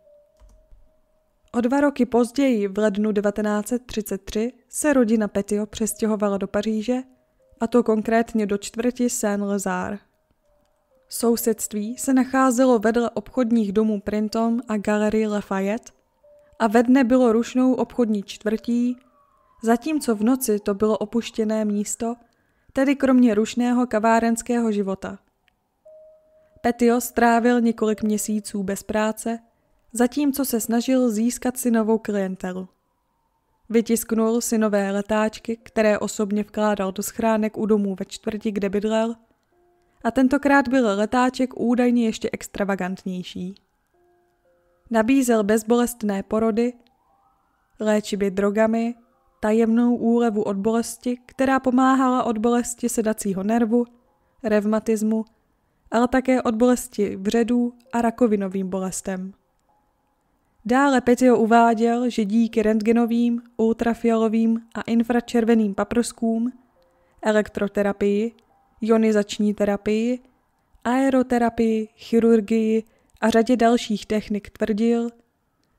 O dva roky později, v lednu 1933, se rodina Petio přestěhovala do Paříže, a to konkrétně do čtvrti Saint-Lazare. Sousedství se nacházelo vedle obchodních domů Printom a Galerie Lafayette a ve dne bylo rušnou obchodní čtvrtí, zatímco v noci to bylo opuštěné místo, tedy kromě rušného kavárenského života. Petio strávil několik měsíců bez práce, zatímco se snažil získat si novou klientelu. Vytisknul si nové letáčky, které osobně vkládal do schránek u domů ve čtvrti, kde bydlel, a tentokrát byl letáček údajně ještě extravagantnější. Nabízel bezbolestné porody, léčby drogami, tajemnou úlevu od bolesti, která pomáhala od bolesti sedacího nervu, revmatismu, ale také od bolesti vředů a rakovinovým bolestem. Dále Petio uváděl, že díky rentgenovým, ultrafialovým a infračerveným paprskům, elektroterapii, ionizační terapii, aeroterapii, chirurgii a řadě dalších technik tvrdil,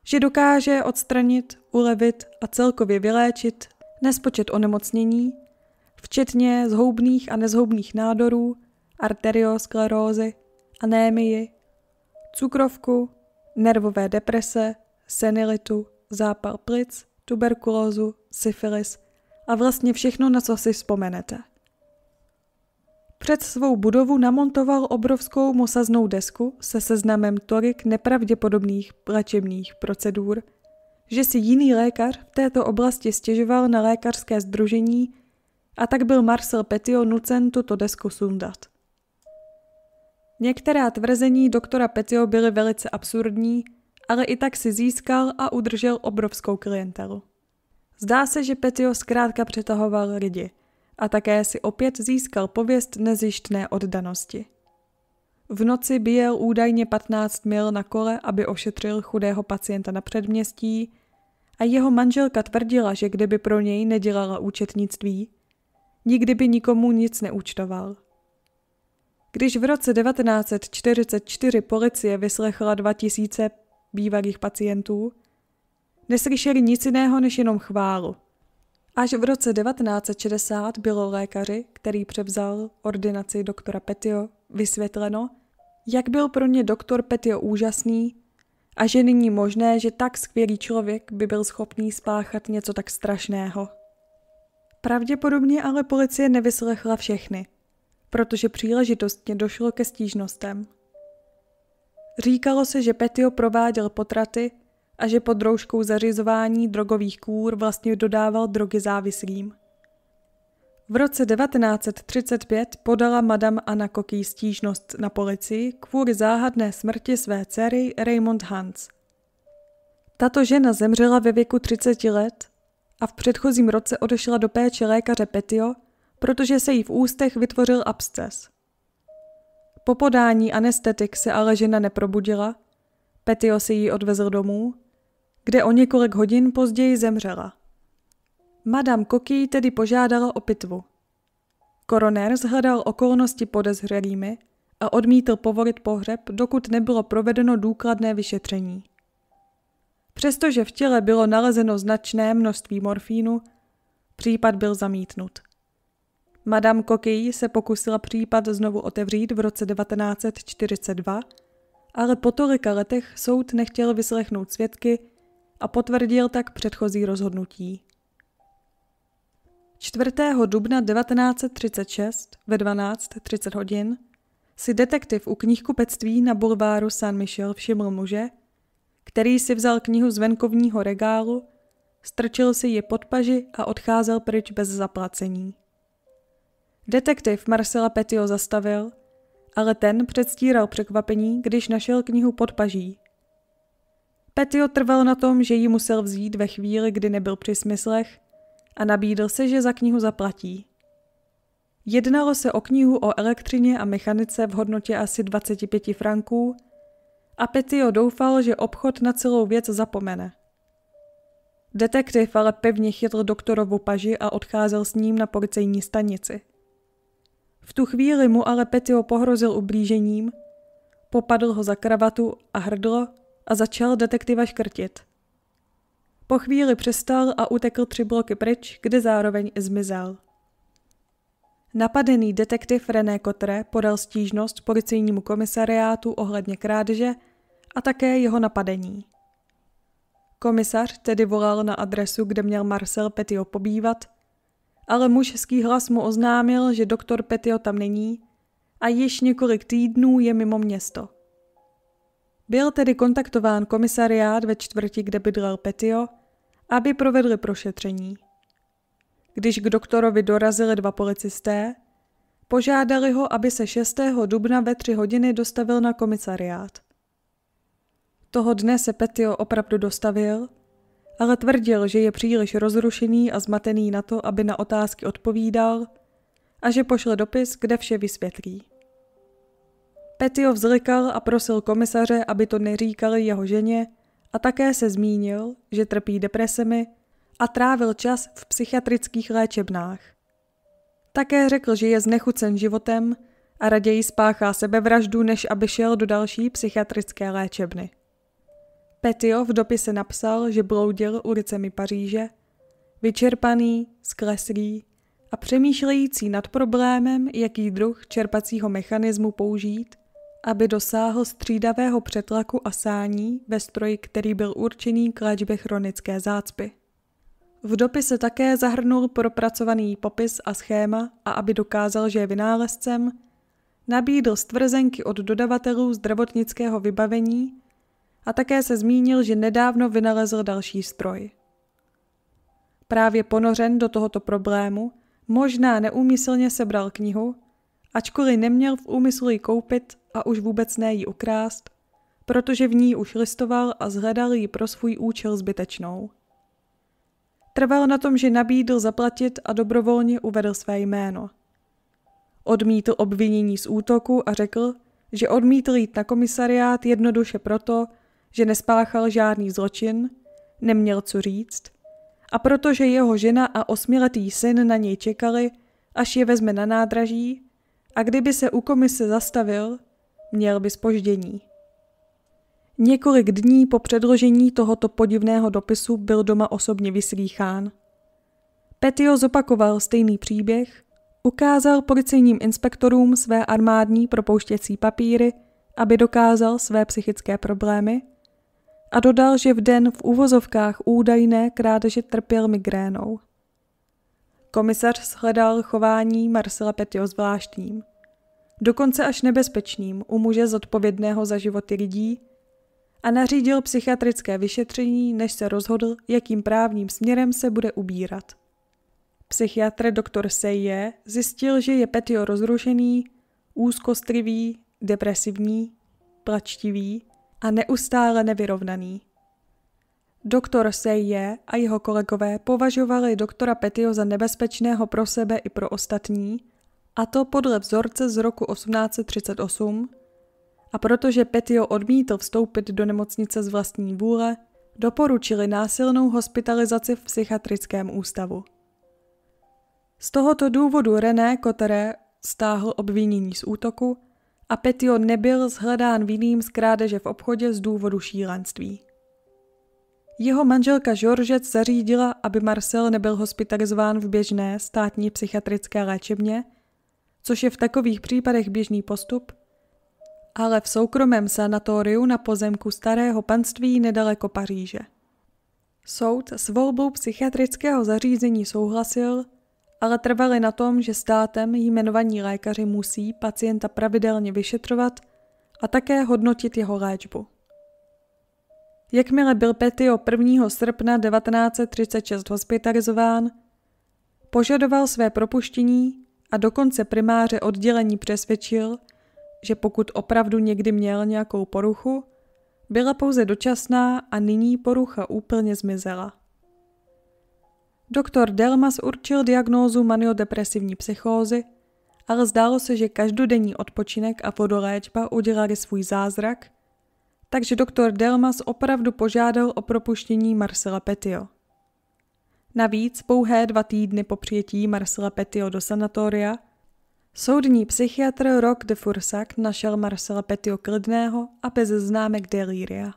že dokáže odstranit, ulevit a celkově vyléčit nespočet onemocnění, včetně zhoubných a nezhoubných nádorů, arteriosklerózy, anémii, cukrovku, nervové deprese, senilitu, zápal plic, tuberkulózu, syfilis a vlastně všechno, na co si vzpomenete. Před svou budovu namontoval obrovskou mosaznou desku se seznamem tolik nepravděpodobných léčebných procedur, že si jiný lékař v této oblasti stěžoval na lékařské združení a tak byl Marcel Petio nucen tuto desku sundat. Některá tvrzení doktora Petio byly velice absurdní, ale i tak si získal a udržel obrovskou klientelu. Zdá se, že Petio zkrátka přetahoval lidi – a také si opět získal pověst nezjištné oddanosti. V noci bijel údajně 15 mil na kole, aby ošetřil chudého pacienta na předměstí a jeho manželka tvrdila, že kdyby pro něj nedělala účetnictví, nikdy by nikomu nic neúčtoval. Když v roce 1944 policie vyslechla 2000 bývalých pacientů, neslyšeli nic jiného než jenom chválu – Až v roce 1960 bylo lékaři, který převzal ordinaci doktora Petio, vysvětleno, jak byl pro ně doktor Petio úžasný a že není možné, že tak skvělý člověk by byl schopný spáchat něco tak strašného. Pravděpodobně ale policie nevyslechla všechny, protože příležitostně došlo ke stížnostem. Říkalo se, že Petio prováděl potraty a že pod rouškou zařizování drogových kůr vlastně dodával drogy závislým. V roce 1935 podala madame Anna Koký stížnost na policii kvůli záhadné smrti své dcery Raymond Hans. Tato žena zemřela ve věku 30 let a v předchozím roce odešla do péče lékaře Petio, protože se jí v ústech vytvořil absces. Po podání anestetik se ale žena neprobudila, Petio si ji odvezl domů kde o několik hodin později zemřela. Madame Koky tedy požádala o pitvu. Koronér zhledal okolnosti podezřelými a odmítl povolit pohřeb, dokud nebylo provedeno důkladné vyšetření. Přestože v těle bylo nalezeno značné množství morfínu, případ byl zamítnut. Madame Coquille se pokusila případ znovu otevřít v roce 1942, ale po tolika letech soud nechtěl vyslechnout svědky, a potvrdil tak předchozí rozhodnutí. 4. dubna 1936 ve 12.30 hodin si detektiv u knihkupectví na bulváru San Michel všiml muže, který si vzal knihu z venkovního regálu, strčil si ji pod paži a odcházel pryč bez zaplacení. Detektiv Marcela Petio zastavil, ale ten předstíral překvapení, když našel knihu pod paží Petio trval na tom, že ji musel vzít ve chvíli, kdy nebyl při smyslech a nabídl se, že za knihu zaplatí. Jednalo se o knihu o elektřině a mechanice v hodnotě asi 25 franků a Petio doufal, že obchod na celou věc zapomene. Detektiv ale pevně chytl doktorovu paži a odcházel s ním na policejní stanici. V tu chvíli mu ale Petio pohrozil ublížením, popadl ho za kravatu a hrdlo a začal detektiva škrtit. Po chvíli přestal a utekl tři bloky pryč, kde zároveň i zmizel. Napadený detektiv René Kotre podal stížnost policejnímu komisariátu ohledně krádeže a také jeho napadení. Komisař tedy volal na adresu, kde měl Marcel Petio pobývat, ale mužský hlas mu oznámil, že doktor Petio tam není a již několik týdnů je mimo město. Byl tedy kontaktován komisariát ve čtvrti, kde bydlel Petio, aby provedli prošetření. Když k doktorovi dorazili dva policisté, požádali ho, aby se 6. dubna ve tři hodiny dostavil na komisariát. Toho dne se Petio opravdu dostavil, ale tvrdil, že je příliš rozrušený a zmatený na to, aby na otázky odpovídal a že pošle dopis, kde vše vysvětlí. Petio vzlikal a prosil komisaře, aby to neříkali jeho ženě a také se zmínil, že trpí depresemi a trávil čas v psychiatrických léčebnách. Také řekl, že je znechucen životem a raději spáchá sebevraždu, než aby šel do další psychiatrické léčebny. Petio v dopise napsal, že bloudil ulicemi Paříže, vyčerpaný, skleslý a přemýšlející nad problémem, jaký druh čerpacího mechanismu použít, aby dosáhl střídavého přetlaku a sání ve stroji, který byl určený k léčbě chronické zácpy. V dopise také zahrnul propracovaný popis a schéma a aby dokázal, že je vynálezcem, nabídl stvrzenky od dodavatelů zdravotnického vybavení a také se zmínil, že nedávno vynalezl další stroj. Právě ponořen do tohoto problému možná neúmyslně sebral knihu, ačkoliv neměl v úmyslu ji koupit, a už vůbec ne ji ukrást, protože v ní už listoval a zhledal ji pro svůj účel zbytečnou. Trval na tom, že nabídl zaplatit a dobrovolně uvedl své jméno. Odmítl obvinění z útoku a řekl, že odmítl jít na komisariát jednoduše proto, že nespáchal žádný zločin, neměl co říct a protože jeho žena a osmiletý syn na něj čekali, až je vezme na nádraží a kdyby se u komise zastavil, měl by spoždění. Několik dní po předložení tohoto podivného dopisu byl doma osobně vyslýchán. Petio zopakoval stejný příběh, ukázal policejním inspektorům své armádní propouštěcí papíry, aby dokázal své psychické problémy a dodal, že v den v uvozovkách údajné krádeže trpěl migrénou. Komisař shledal chování Marcela Petio zvláštním – dokonce až nebezpečným u muže zodpovědného za životy lidí, a nařídil psychiatrické vyšetření, než se rozhodl, jakým právním směrem se bude ubírat. Psychiatr dr. Seye zjistil, že je Petio rozrušený, úzkostlivý, depresivní, plačtivý a neustále nevyrovnaný. Doktor Seye a jeho kolegové považovali doktora Petio za nebezpečného pro sebe i pro ostatní – a to podle vzorce z roku 1838, a protože Petio odmítl vstoupit do nemocnice z vlastní vůle, doporučili násilnou hospitalizaci v psychiatrickém ústavu. Z tohoto důvodu René Kotere stáhl obvinění z útoku a Petio nebyl zhledán vinným z krádeže v obchodě z důvodu šílenství. Jeho manželka Georgette zařídila, aby Marcel nebyl hospitalizován v běžné státní psychiatrické léčebně – což je v takových případech běžný postup, ale v soukromém sanatoriu na pozemku starého panství nedaleko Paříže. Soud s volbou psychiatrického zařízení souhlasil, ale trvali na tom, že státem jmenovaní lékaři musí pacienta pravidelně vyšetřovat a také hodnotit jeho léčbu. Jakmile byl Petio 1. srpna 1936 hospitalizován, požadoval své propuštění a dokonce primáře oddělení přesvědčil, že pokud opravdu někdy měl nějakou poruchu, byla pouze dočasná a nyní porucha úplně zmizela. Doktor Delmas určil diagnózu maniodepresivní psychózy, ale zdálo se, že každodenní odpočinek a vodoléčba udělali svůj zázrak, takže doktor Delmas opravdu požádal o propuštění Marcela Petio. Navíc pouhé dva týdny po přijetí Marcela Petio do sanatoria soudní psychiatr Rock de Fursac našel Marcela Petio klidného a bez známek delíria.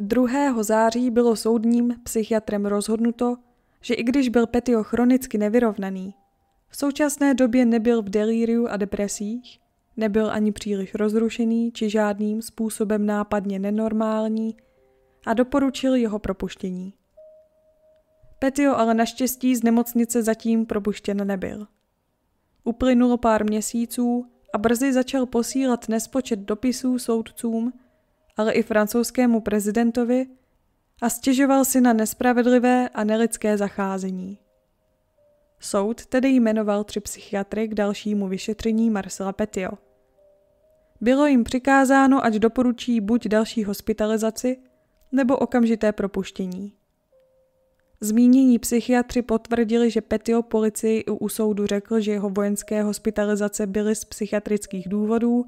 2. září bylo soudním psychiatrem rozhodnuto, že i když byl Petio chronicky nevyrovnaný, v současné době nebyl v delíriu a depresích, nebyl ani příliš rozrušený či žádným způsobem nápadně nenormální a doporučil jeho propuštění. Petio ale naštěstí z nemocnice zatím propuštěn nebyl. Uplynulo pár měsíců a brzy začal posílat nespočet dopisů soudcům, ale i francouzskému prezidentovi a stěžoval si na nespravedlivé a nelidské zacházení. Soud tedy jmenoval tři psychiatry k dalšímu vyšetření Marcela Petio. Bylo jim přikázáno, ať doporučí buď další hospitalizaci, nebo okamžité propuštění. Zmínění psychiatři potvrdili, že Petio policii u soudu řekl, že jeho vojenské hospitalizace byly z psychiatrických důvodů,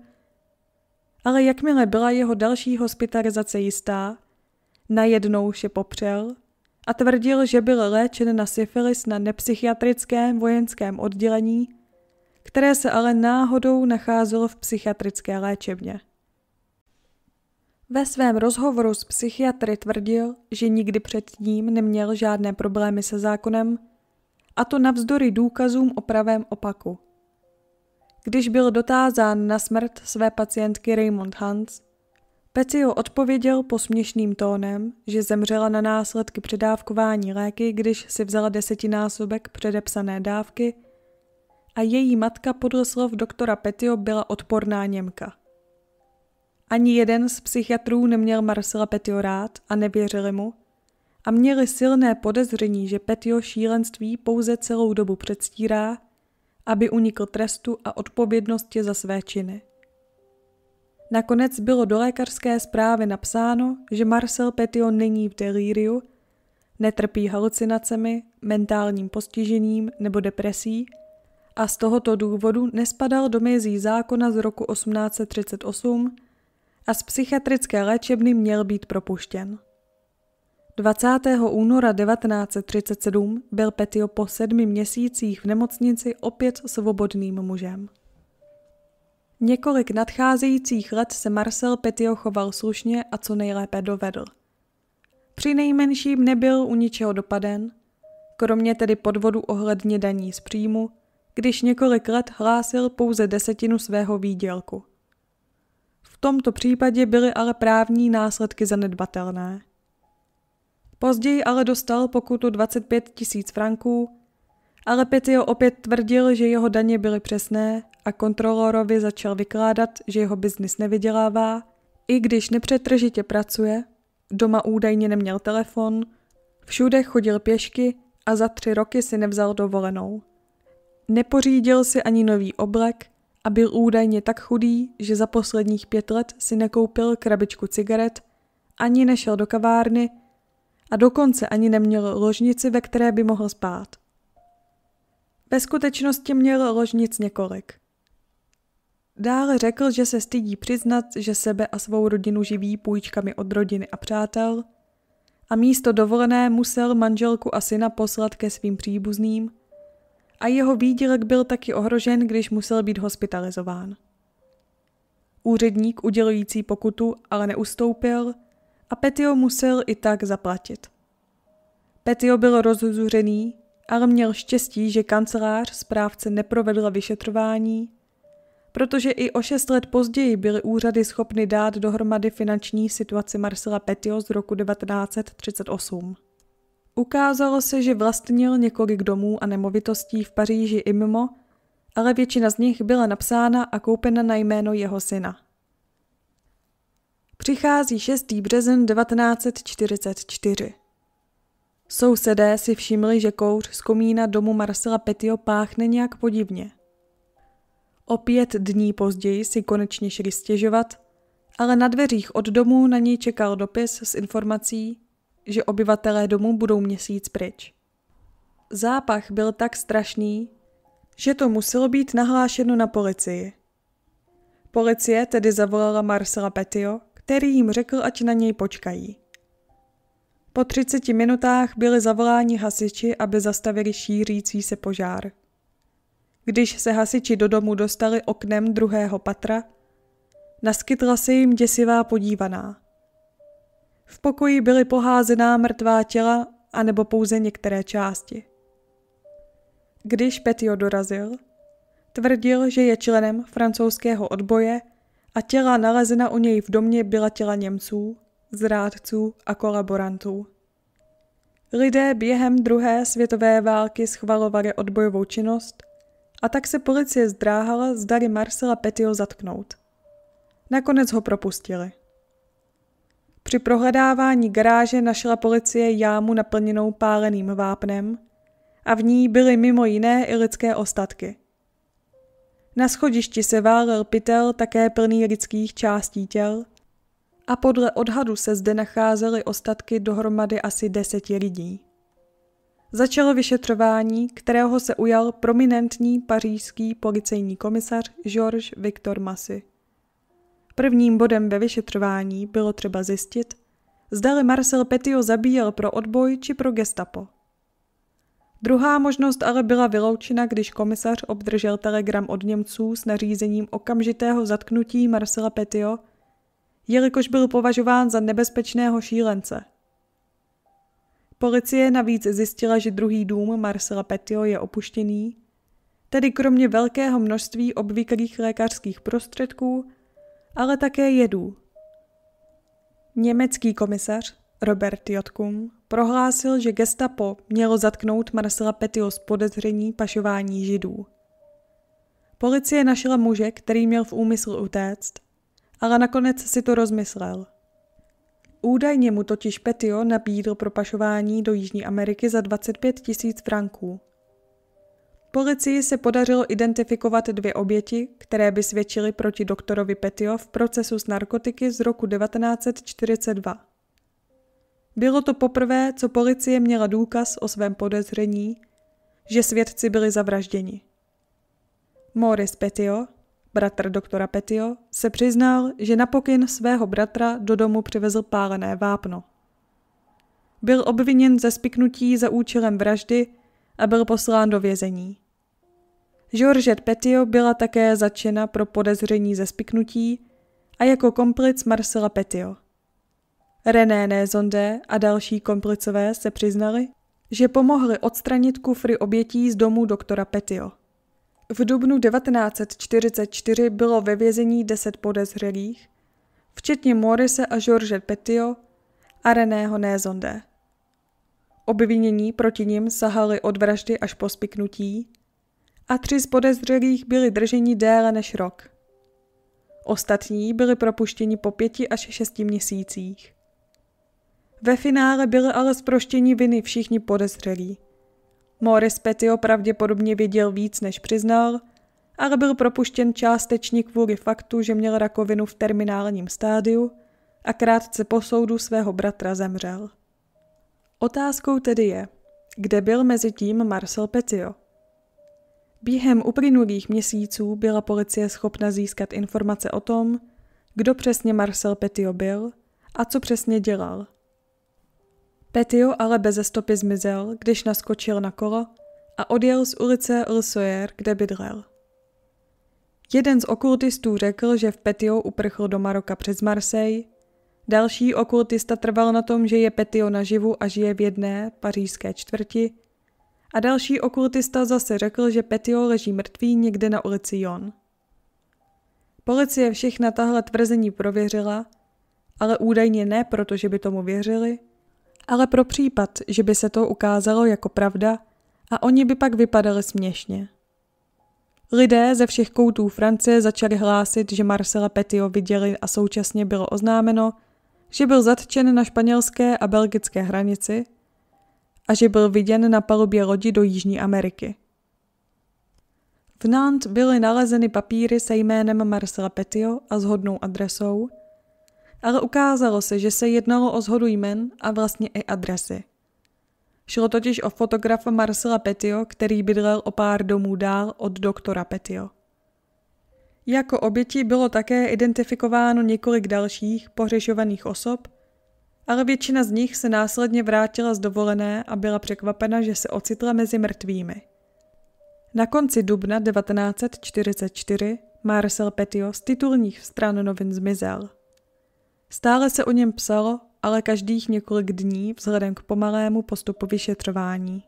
ale jakmile byla jeho další hospitalizace jistá, najednou vše popřel a tvrdil, že byl léčen na syfilis na nepsychiatrickém vojenském oddělení, které se ale náhodou nacházelo v psychiatrické léčebně. Ve svém rozhovoru s psychiatry tvrdil, že nikdy předtím neměl žádné problémy se zákonem, a to navzdory důkazům o pravém opaku. Když byl dotázán na smrt své pacientky Raymond Hans, Pecio odpověděl posměšným tónem, že zemřela na následky předávkování léky, když si vzala desetinásobek předepsané dávky a její matka podle slov doktora Petio byla odporná Němka. Ani jeden z psychiatrů neměl Marcela Petio rád a nevěřili mu a měli silné podezření, že Petio šílenství pouze celou dobu předstírá, aby unikl trestu a odpovědnosti za své činy. Nakonec bylo do lékařské zprávy napsáno, že Marcel Petio není v delíriu, netrpí halucinacemi, mentálním postižením nebo depresí a z tohoto důvodu nespadal do mezí zákona z roku 1838 a z psychiatrické léčebny měl být propuštěn. 20. února 1937 byl Petio po sedmi měsících v nemocnici opět svobodným mužem. Několik nadcházejících let se Marcel Petio choval slušně a co nejlépe dovedl. Při nejmenším nebyl u ničeho dopaden, kromě tedy podvodu ohledně daní z příjmu, když několik let hlásil pouze desetinu svého výdělku. V tomto případě byly ale právní následky zanedbatelné. Později ale dostal pokutu 25 tisíc franků, ale Petio opět tvrdil, že jeho daně byly přesné a kontrolorovi začal vykládat, že jeho biznis nevydělává, i když nepřetržitě pracuje, doma údajně neměl telefon, všude chodil pěšky a za tři roky si nevzal dovolenou. Nepořídil si ani nový oblek, a byl údajně tak chudý, že za posledních pět let si nekoupil krabičku cigaret, ani nešel do kavárny a dokonce ani neměl ložnici, ve které by mohl spát. Ve skutečnosti měl ložnic několik. Dále řekl, že se stydí přiznat, že sebe a svou rodinu živí půjčkami od rodiny a přátel a místo dovolené musel manželku a syna poslat ke svým příbuzným, a jeho výdělek byl taky ohrožen, když musel být hospitalizován. Úředník udělující pokutu ale neustoupil a Petio musel i tak zaplatit. Petio byl rozzuřený, ale měl štěstí, že kancelář správce neprovedla vyšetřování, protože i o šest let později byly úřady schopny dát dohromady finanční situaci Marcela Petio z roku 1938. Ukázalo se, že vlastnil několik domů a nemovitostí v Paříži i mimo, ale většina z nich byla napsána a koupena na jméno jeho syna. Přichází 6. březen 1944. Sousedé si všimli, že kouř z komína domu Marcela Petio páchne nějak podivně. O pět dní později si konečně šli stěžovat, ale na dveřích od domu na něj čekal dopis s informací, že obyvatelé domu budou měsíc pryč. Zápach byl tak strašný, že to muselo být nahlášeno na policii. Policie tedy zavolala Marcela Petio, který jim řekl, ať na něj počkají. Po 30 minutách byli zavoláni hasiči, aby zastavili šířící se požár. Když se hasiči do domu dostali oknem druhého patra, naskytla se jim děsivá podívaná – v pokoji byly poházená mrtvá těla anebo pouze některé části. Když Petio dorazil, tvrdil, že je členem francouzského odboje a těla nalezena u něj v domě byla těla Němců, zrádců a kolaborantů. Lidé během druhé světové války schvalovali odbojovou činnost a tak se policie zdráhala zdali Marcela Petio zatknout. Nakonec ho propustili. Při prohledávání garáže našla policie jámu naplněnou páleným vápnem a v ní byly mimo jiné i lidské ostatky. Na schodišti se válel pytel také plný lidských částí těl a podle odhadu se zde nacházely ostatky dohromady asi deseti lidí. Začalo vyšetřování, kterého se ujal prominentní pařížský policejní komisař Georges Victor Massy. Prvním bodem ve vyšetřování bylo třeba zjistit, zdali Marcel Petio zabíjel pro odboj či pro gestapo. Druhá možnost ale byla vyloučena, když komisař obdržel telegram od Němců s nařízením okamžitého zatknutí Marcela Petio, jelikož byl považován za nebezpečného šílence. Policie navíc zjistila, že druhý dům Marcela Petio je opuštěný, tedy kromě velkého množství obvyklých lékařských prostředků ale také jedů. Německý komisař Robert Jotkum prohlásil, že gestapo mělo zatknout Marcela Petio z podezření pašování židů. Policie našla muže, který měl v úmyslu utéct, ale nakonec si to rozmyslel. Údajně mu totiž Petio nabídl propašování do Jižní Ameriky za 25 tisíc franků. Policii se podařilo identifikovat dvě oběti, které by svědčily proti doktorovi Petio v procesu s narkotiky z roku 1942. Bylo to poprvé, co policie měla důkaz o svém podezření, že svědci byli zavražděni. Morris Petio, bratr doktora Petio, se přiznal, že napokyn svého bratra do domu přivezl pálené vápno. Byl obviněn ze spiknutí za účelem vraždy a byl poslán do vězení. Georgette Petio byla také začena pro podezření ze spiknutí a jako komplic Marcela Petio. René Nézondé a další komplicové se přiznali, že pomohli odstranit kufry obětí z domu doktora Petio. V dubnu 1944 bylo ve vězení 10 podezřelých, včetně Morise a George Petio a Reného Nézondé. Obvinění proti nim sahaly od vraždy až po spiknutí, a tři z podezřelých byli drženi déle než rok. Ostatní byli propuštěni po pěti až šesti měsících. Ve finále byly ale zproštěni viny všichni podezřelí. Morris Petio pravděpodobně věděl víc, než přiznal, ale byl propuštěn částečně kvůli faktu, že měl rakovinu v terminálním stádiu a krátce po soudu svého bratra zemřel. Otázkou tedy je, kde byl mezi tím Marcel Petio? Během uplynulých měsíců byla policie schopna získat informace o tom, kdo přesně Marcel Petio byl a co přesně dělal. Petio ale beze stopy zmizel, když naskočil na kolo a odjel z ulice Le kde bydlel. Jeden z okultistů řekl, že v Petio uprchl do Maroka přes Marseille, další okultista trval na tom, že je Petio naživu a žije v jedné pařížské čtvrti, a další okultista zase řekl, že Petio leží mrtvý někde na ulici Jon. Policie všechna tahle tvrzení prověřila, ale údajně ne proto, že by tomu věřili, ale pro případ, že by se to ukázalo jako pravda a oni by pak vypadali směšně. Lidé ze všech koutů Francie začali hlásit, že Marcela Petio viděli a současně bylo oznámeno, že byl zatčen na španělské a belgické hranici – a že byl viděn na palubě lodi do Jižní Ameriky. V Nant byly nalezeny papíry se jménem Marcela Petio a shodnou adresou, ale ukázalo se, že se jednalo o zhodu jmen a vlastně i adresy. Šlo totiž o fotografa Marcela Petio, který bydlel o pár domů dál od doktora Petio. Jako oběti bylo také identifikováno několik dalších pohřešovaných osob, ale většina z nich se následně vrátila z dovolené a byla překvapena, že se ocitla mezi mrtvými. Na konci dubna 1944 Marcel Petio z titulních stran novin zmizel. Stále se o něm psalo, ale každých několik dní vzhledem k pomalému postupu vyšetřování.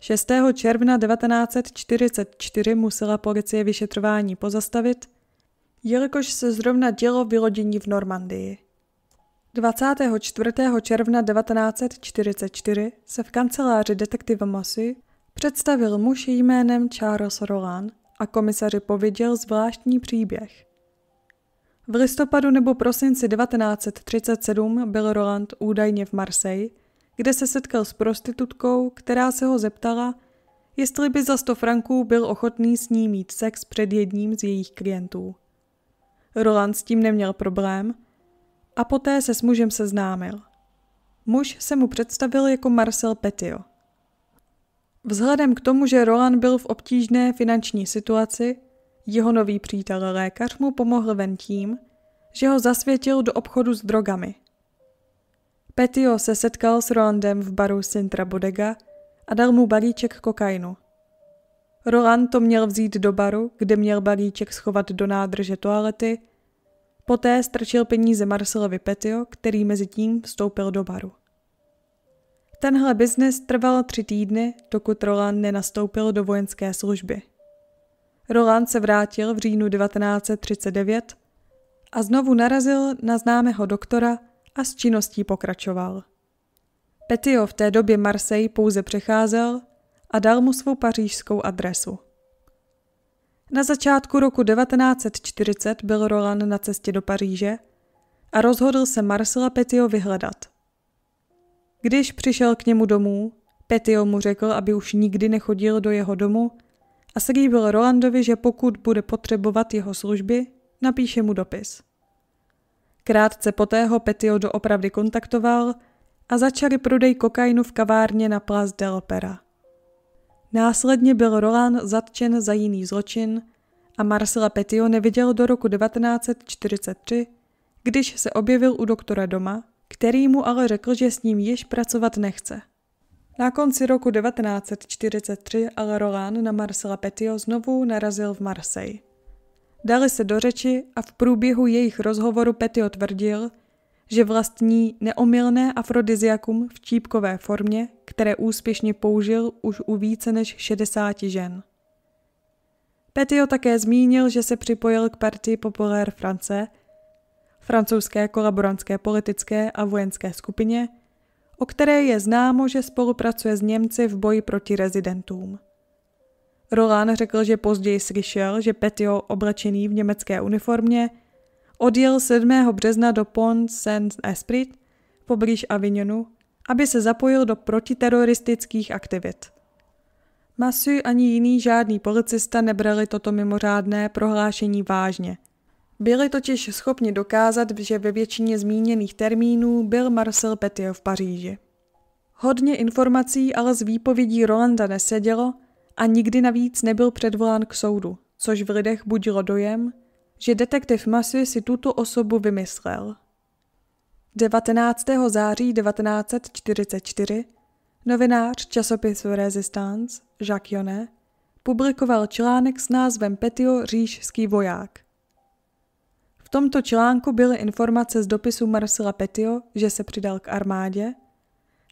6. června 1944 musela policie vyšetřování pozastavit, jelikož se zrovna dělo vylodění v Normandii. 24. června 1944 se v kanceláři detektiva Mossy představil muž jménem Charles Roland a komisaři pověděl zvláštní příběh. V listopadu nebo prosinci 1937 byl Roland údajně v Marseille, kde se setkal s prostitutkou, která se ho zeptala, jestli by za 100 franků byl ochotný s ní mít sex před jedním z jejich klientů. Roland s tím neměl problém – a poté se s mužem seznámil. Muž se mu představil jako Marcel Petio. Vzhledem k tomu, že Roland byl v obtížné finanční situaci, jeho nový přítel lékař mu pomohl ven tím, že ho zasvětil do obchodu s drogami. Petio se setkal s Rolandem v baru Sintra Bodega a dal mu balíček kokainu. Roland to měl vzít do baru, kde měl balíček schovat do nádrže toalety – Poté strčil peníze Marcelovi Petio, který mezi tím vstoupil do baru. Tenhle biznes trval tři týdny, dokud Roland nenastoupil do vojenské služby. Roland se vrátil v říjnu 1939 a znovu narazil na známého doktora a s činností pokračoval. Petio v té době Marseille pouze přecházel a dal mu svou pařížskou adresu. Na začátku roku 1940 byl Roland na cestě do Paříže a rozhodl se Marcela Petio vyhledat. Když přišel k němu domů, Petio mu řekl, aby už nikdy nechodil do jeho domu a slíbil Rolandovi, že pokud bude potřebovat jeho služby, napíše mu dopis. Krátce poté ho Petio doopravdy kontaktoval a začali prodej kokainu v kavárně na Place del Opera. Následně byl Roland zatčen za jiný zločin a Marcela Petio neviděl do roku 1943, když se objevil u doktora doma, který mu ale řekl, že s ním již pracovat nechce. Na konci roku 1943 ale Roland na Marcela Petio znovu narazil v Marseille. Dali se do řeči a v průběhu jejich rozhovoru Petio tvrdil, že vlastní neomylné afrodiziakum v čípkové formě, které úspěšně použil už u více než 60 žen. Petio také zmínil, že se připojil k partii Populaire France, francouzské kolaborantské politické a vojenské skupině, o které je známo, že spolupracuje s Němci v boji proti rezidentům. Roland řekl, že později slyšel, že Petio, oblečený v německé uniformě, odjel 7. března do Pont Saint-Esprit poblíž Avignonu, aby se zapojil do protiteroristických aktivit. Masu ani jiný žádný policista nebrali toto mimořádné prohlášení vážně. Byli totiž schopni dokázat, že ve většině zmíněných termínů byl Marcel Petier v Paříži. Hodně informací ale z výpovědí Rolanda nesedělo a nikdy navíc nebyl předvolán k soudu, což v lidech budilo dojem, že detektiv Masy si tuto osobu vymyslel. 19. září 1944 novinář časopisu Resistance Jacques Jone publikoval článek s názvem Petio říšský voják. V tomto článku byly informace z dopisu Marcela Petio, že se přidal k armádě,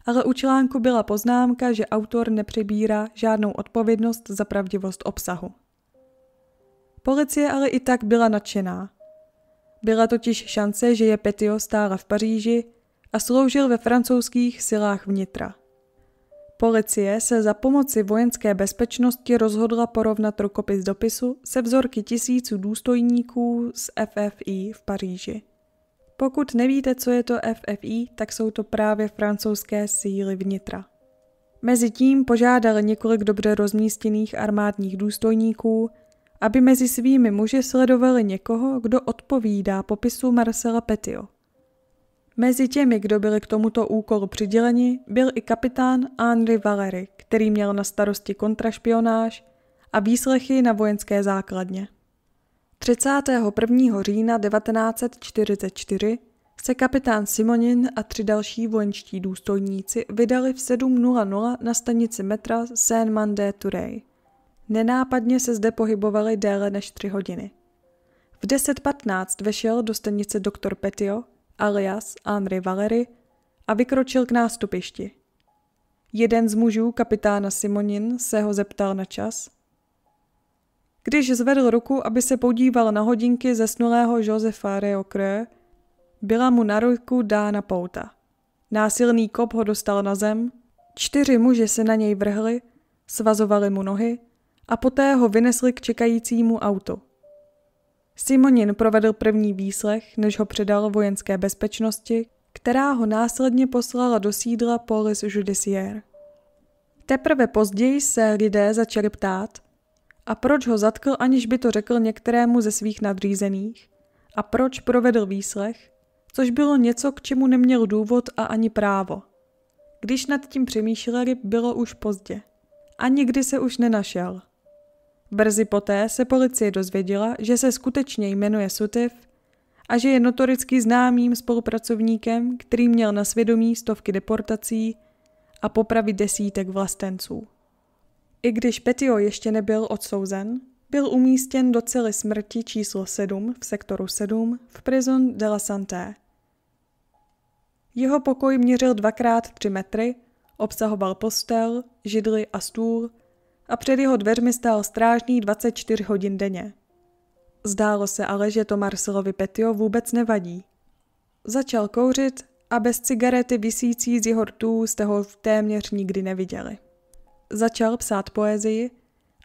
ale u článku byla poznámka, že autor nepřebírá žádnou odpovědnost za pravdivost obsahu. Policie ale i tak byla nadšená. Byla totiž šance, že je Petio stála v Paříži a sloužil ve francouzských silách vnitra. Policie se za pomoci vojenské bezpečnosti rozhodla porovnat rukopis dopisu se vzorky tisíců důstojníků z FFI v Paříži. Pokud nevíte, co je to FFI, tak jsou to právě francouzské síly vnitra. Mezitím požádal několik dobře rozmístěných armádních důstojníků, aby mezi svými muži sledovali někoho, kdo odpovídá popisu Marcela Petio. Mezi těmi, kdo byli k tomuto úkolu přiděleni, byl i kapitán Henri Valery, který měl na starosti kontrašpionáž a výslechy na vojenské základně. 31. října 1944 se kapitán Simonin a tři další vojenští důstojníci vydali v 7.00 na stanici metra saint mandé touré Nenápadně se zde pohybovali déle než tři hodiny. V 10.15 vešel do stanice doktor Petio, alias Henri Valery, a vykročil k nástupišti. Jeden z mužů kapitána Simonin se ho zeptal na čas. Když zvedl ruku, aby se podíval na hodinky zesnulého Josefa Reokrö, byla mu na ruku dána pouta. Násilný kop ho dostal na zem, čtyři muži se na něj vrhli, svazovali mu nohy a poté ho vynesli k čekajícímu autu. Simonin provedl první výslech, než ho předal vojenské bezpečnosti, která ho následně poslala do sídla Polis Judiciaire. Teprve později se lidé začali ptát, a proč ho zatkl, aniž by to řekl některému ze svých nadřízených, a proč provedl výslech, což bylo něco, k čemu neměl důvod a ani právo. Když nad tím přemýšleli, bylo už pozdě. A nikdy se už nenašel. Brzy poté se policie dozvěděla, že se skutečně jmenuje Sutiv a že je notoricky známým spolupracovníkem, který měl na svědomí stovky deportací a popravy desítek vlastenců. I když Petio ještě nebyl odsouzen, byl umístěn do cely smrti číslo 7 v sektoru 7 v Prison de la Santé. Jeho pokoj měřil dvakrát tři metry, obsahoval postel, židli a stůl a před jeho dveřmi stál strážný 24 hodin denně. Zdálo se ale, že to Marcelovi Petio vůbec nevadí. Začal kouřit a bez cigarety visící z jeho rtů jste ho téměř nikdy neviděli. Začal psát poezii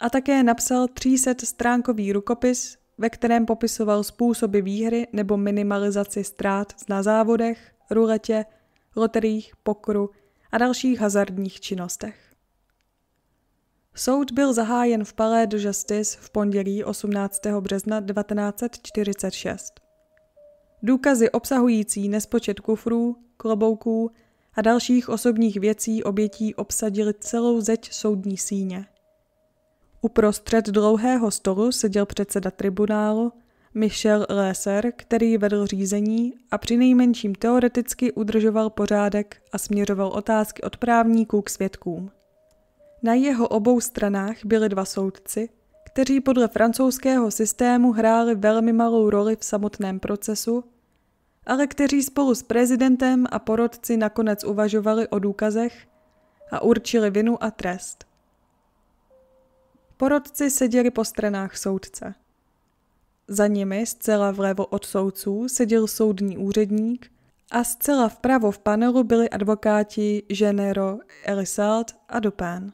a také napsal 300 stránkový rukopis, ve kterém popisoval způsoby výhry nebo minimalizaci ztrát na závodech, ruletě, loteriích, pokru a dalších hazardních činnostech. Soud byl zahájen v Palais de Justice v pondělí 18. března 1946. Důkazy obsahující nespočet kufrů, klobouků a dalších osobních věcí obětí obsadili celou zeď soudní síně. Uprostřed dlouhého stolu seděl předseda tribunálu Michel Lesser, který vedl řízení a přinejmenším teoreticky udržoval pořádek a směřoval otázky od právníků k svědkům. Na jeho obou stranách byli dva soudci, kteří podle francouzského systému hráli velmi malou roli v samotném procesu, ale kteří spolu s prezidentem a porodci nakonec uvažovali o důkazech a určili vinu a trest. Porodci seděli po stranách soudce. Za nimi zcela vlevo od soudců seděl soudní úředník a zcela vpravo v panelu byli advokáti Genero, Elisald a Dupin.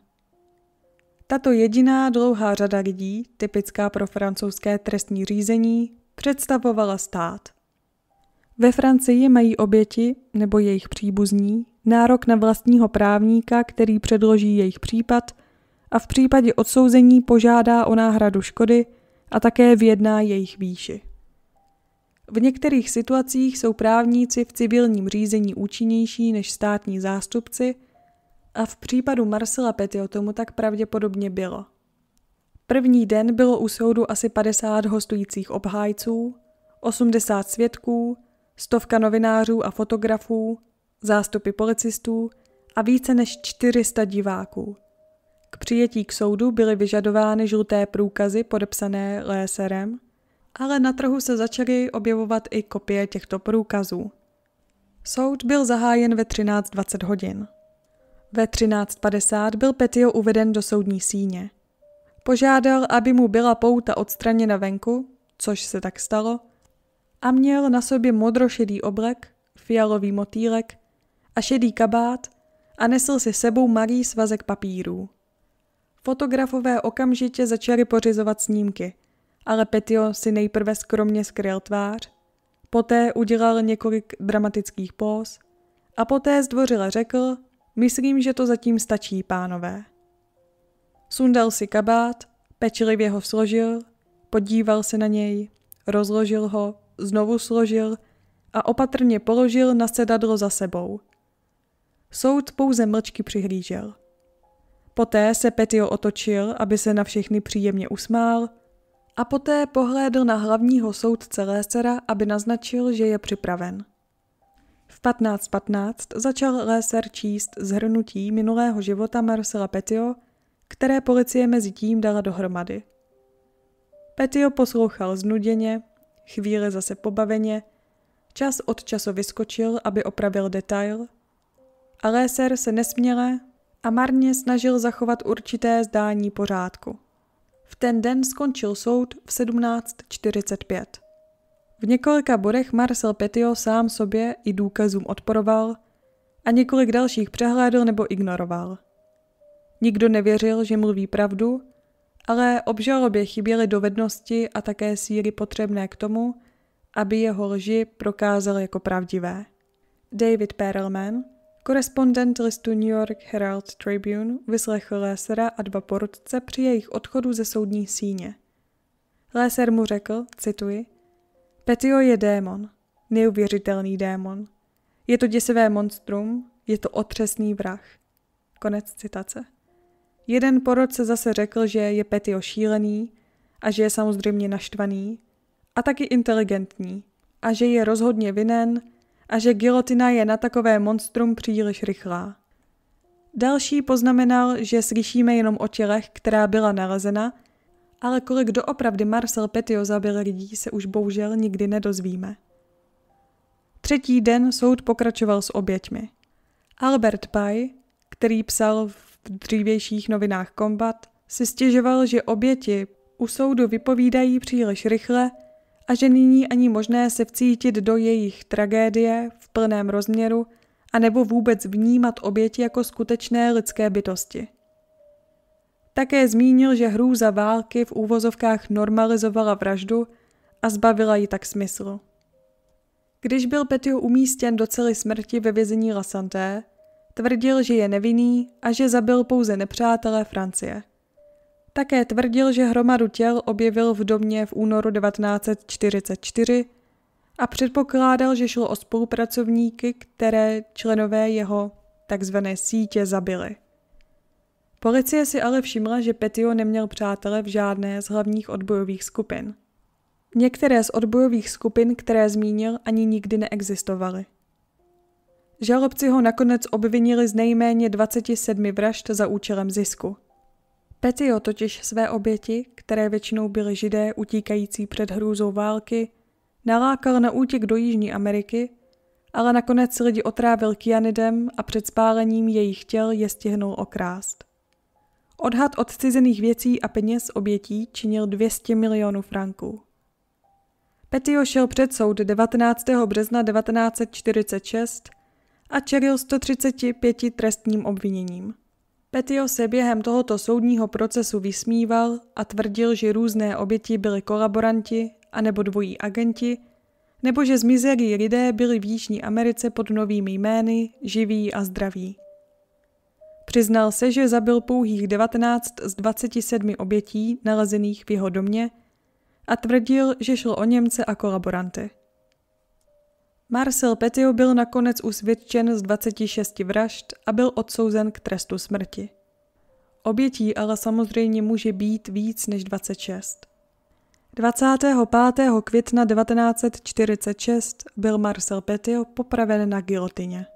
Tato jediná dlouhá řada lidí, typická pro francouzské trestní řízení, představovala stát. Ve Francii mají oběti nebo jejich příbuzní nárok na vlastního právníka, který předloží jejich případ a v případě odsouzení požádá o náhradu škody a také vyjedná jejich výši. V některých situacích jsou právníci v civilním řízení účinnější než státní zástupci – a v případu Marcela Petio tomu tak pravděpodobně bylo. První den bylo u soudu asi 50 hostujících obhájců, 80 svědků, stovka novinářů a fotografů, zástupy policistů a více než 400 diváků. K přijetí k soudu byly vyžadovány žluté průkazy podepsané léserem, ale na trhu se začaly objevovat i kopie těchto průkazů. Soud byl zahájen ve 13.20 hodin. Ve 13.50 byl Petio uveden do soudní síně. Požádal, aby mu byla pouta odstraněna venku, což se tak stalo, a měl na sobě modrošedý oblek, fialový motýlek a šedý kabát a nesl si sebou malý svazek papírů. Fotografové okamžitě začali pořizovat snímky, ale Petio si nejprve skromně skryl tvář, poté udělal několik dramatických póz a poté zdvořile řekl, Myslím, že to zatím stačí, pánové. Sundal si kabát, pečlivě ho složil, podíval se na něj, rozložil ho, znovu složil a opatrně položil na sedadlo za sebou. Soud pouze mlčky přihlížel. Poté se Petio otočil, aby se na všechny příjemně usmál, a poté pohlédl na hlavního soudce Lésera, aby naznačil, že je připraven. 1515 začal Léser číst zhrnutí minulého života Marcela Petio, které policie mezi tím dala dohromady. Petio poslouchal znuděně, chvíli zase pobaveně, čas od času vyskočil, aby opravil detail, a Léser se nesměle a marně snažil zachovat určité zdání pořádku. V ten den skončil soud v 1745. V několika bodech Marcel Petio sám sobě i důkazům odporoval a několik dalších přehlédl nebo ignoroval. Nikdo nevěřil, že mluví pravdu, ale obžalobě chyběly dovednosti a také síly potřebné k tomu, aby jeho lži prokázal jako pravdivé. David Perelman, korespondent listu New York Herald Tribune, vyslechl Lésera a dva porodce při jejich odchodu ze soudní síně. Léser mu řekl, cituji, Petio je démon. Neuvěřitelný démon. Je to děsivé monstrum, je to otřesný vrah. Konec citace. Jeden porodce zase řekl, že je Petio šílený a že je samozřejmě naštvaný a taky inteligentní a že je rozhodně vinen a že gilotina je na takové monstrum příliš rychlá. Další poznamenal, že slyšíme jenom o tělech, která byla nalezena – ale kolik doopravdy Marcel Petio zabil lidí, se už bohužel nikdy nedozvíme. Třetí den soud pokračoval s oběťmi. Albert Pai, který psal v dřívějších novinách Kombat, si stěžoval, že oběti u soudu vypovídají příliš rychle a že nyní ani možné se vcítit do jejich tragédie v plném rozměru a nebo vůbec vnímat oběti jako skutečné lidské bytosti. Také zmínil, že hrůza války v úvozovkách normalizovala vraždu a zbavila ji tak smyslu. Když byl Petio umístěn do cely smrti ve vězení La Santé, tvrdil, že je nevinný a že zabil pouze nepřátelé Francie. Také tvrdil, že hromadu těl objevil v domě v únoru 1944 a předpokládal, že šlo o spolupracovníky, které členové jeho takzvané sítě zabili. Policie si ale všimla, že Petio neměl přátele v žádné z hlavních odbojových skupin. Některé z odbojových skupin, které zmínil, ani nikdy neexistovaly. Žalobci ho nakonec obvinili z nejméně 27 vražd za účelem zisku. Petio totiž své oběti, které většinou byly židé utíkající před hrůzou války, nalákal na útěk do Jižní Ameriky, ale nakonec lidi otrávil kyanidem a před spálením jejich těl je stihnul okrást. Odhad odcizených věcí a peněz obětí činil 200 milionů franků. Petio šel před soud 19. března 1946 a čelil 135 trestním obviněním. Petio se během tohoto soudního procesu vysmíval a tvrdil, že různé oběti byly kolaboranti anebo dvojí agenti, nebo že zmizelí lidé byli v Jižní Americe pod novými jmény, živí a zdraví. Přiznal se, že zabil pouhých 19 z 27 obětí nalezených v jeho domě a tvrdil, že šlo o Němce a kolaboranty. Marcel Petio byl nakonec usvědčen z 26 vražd a byl odsouzen k trestu smrti. Obětí ale samozřejmě může být víc než 26. 25. května 1946 byl Marcel Petio popraven na gilotině.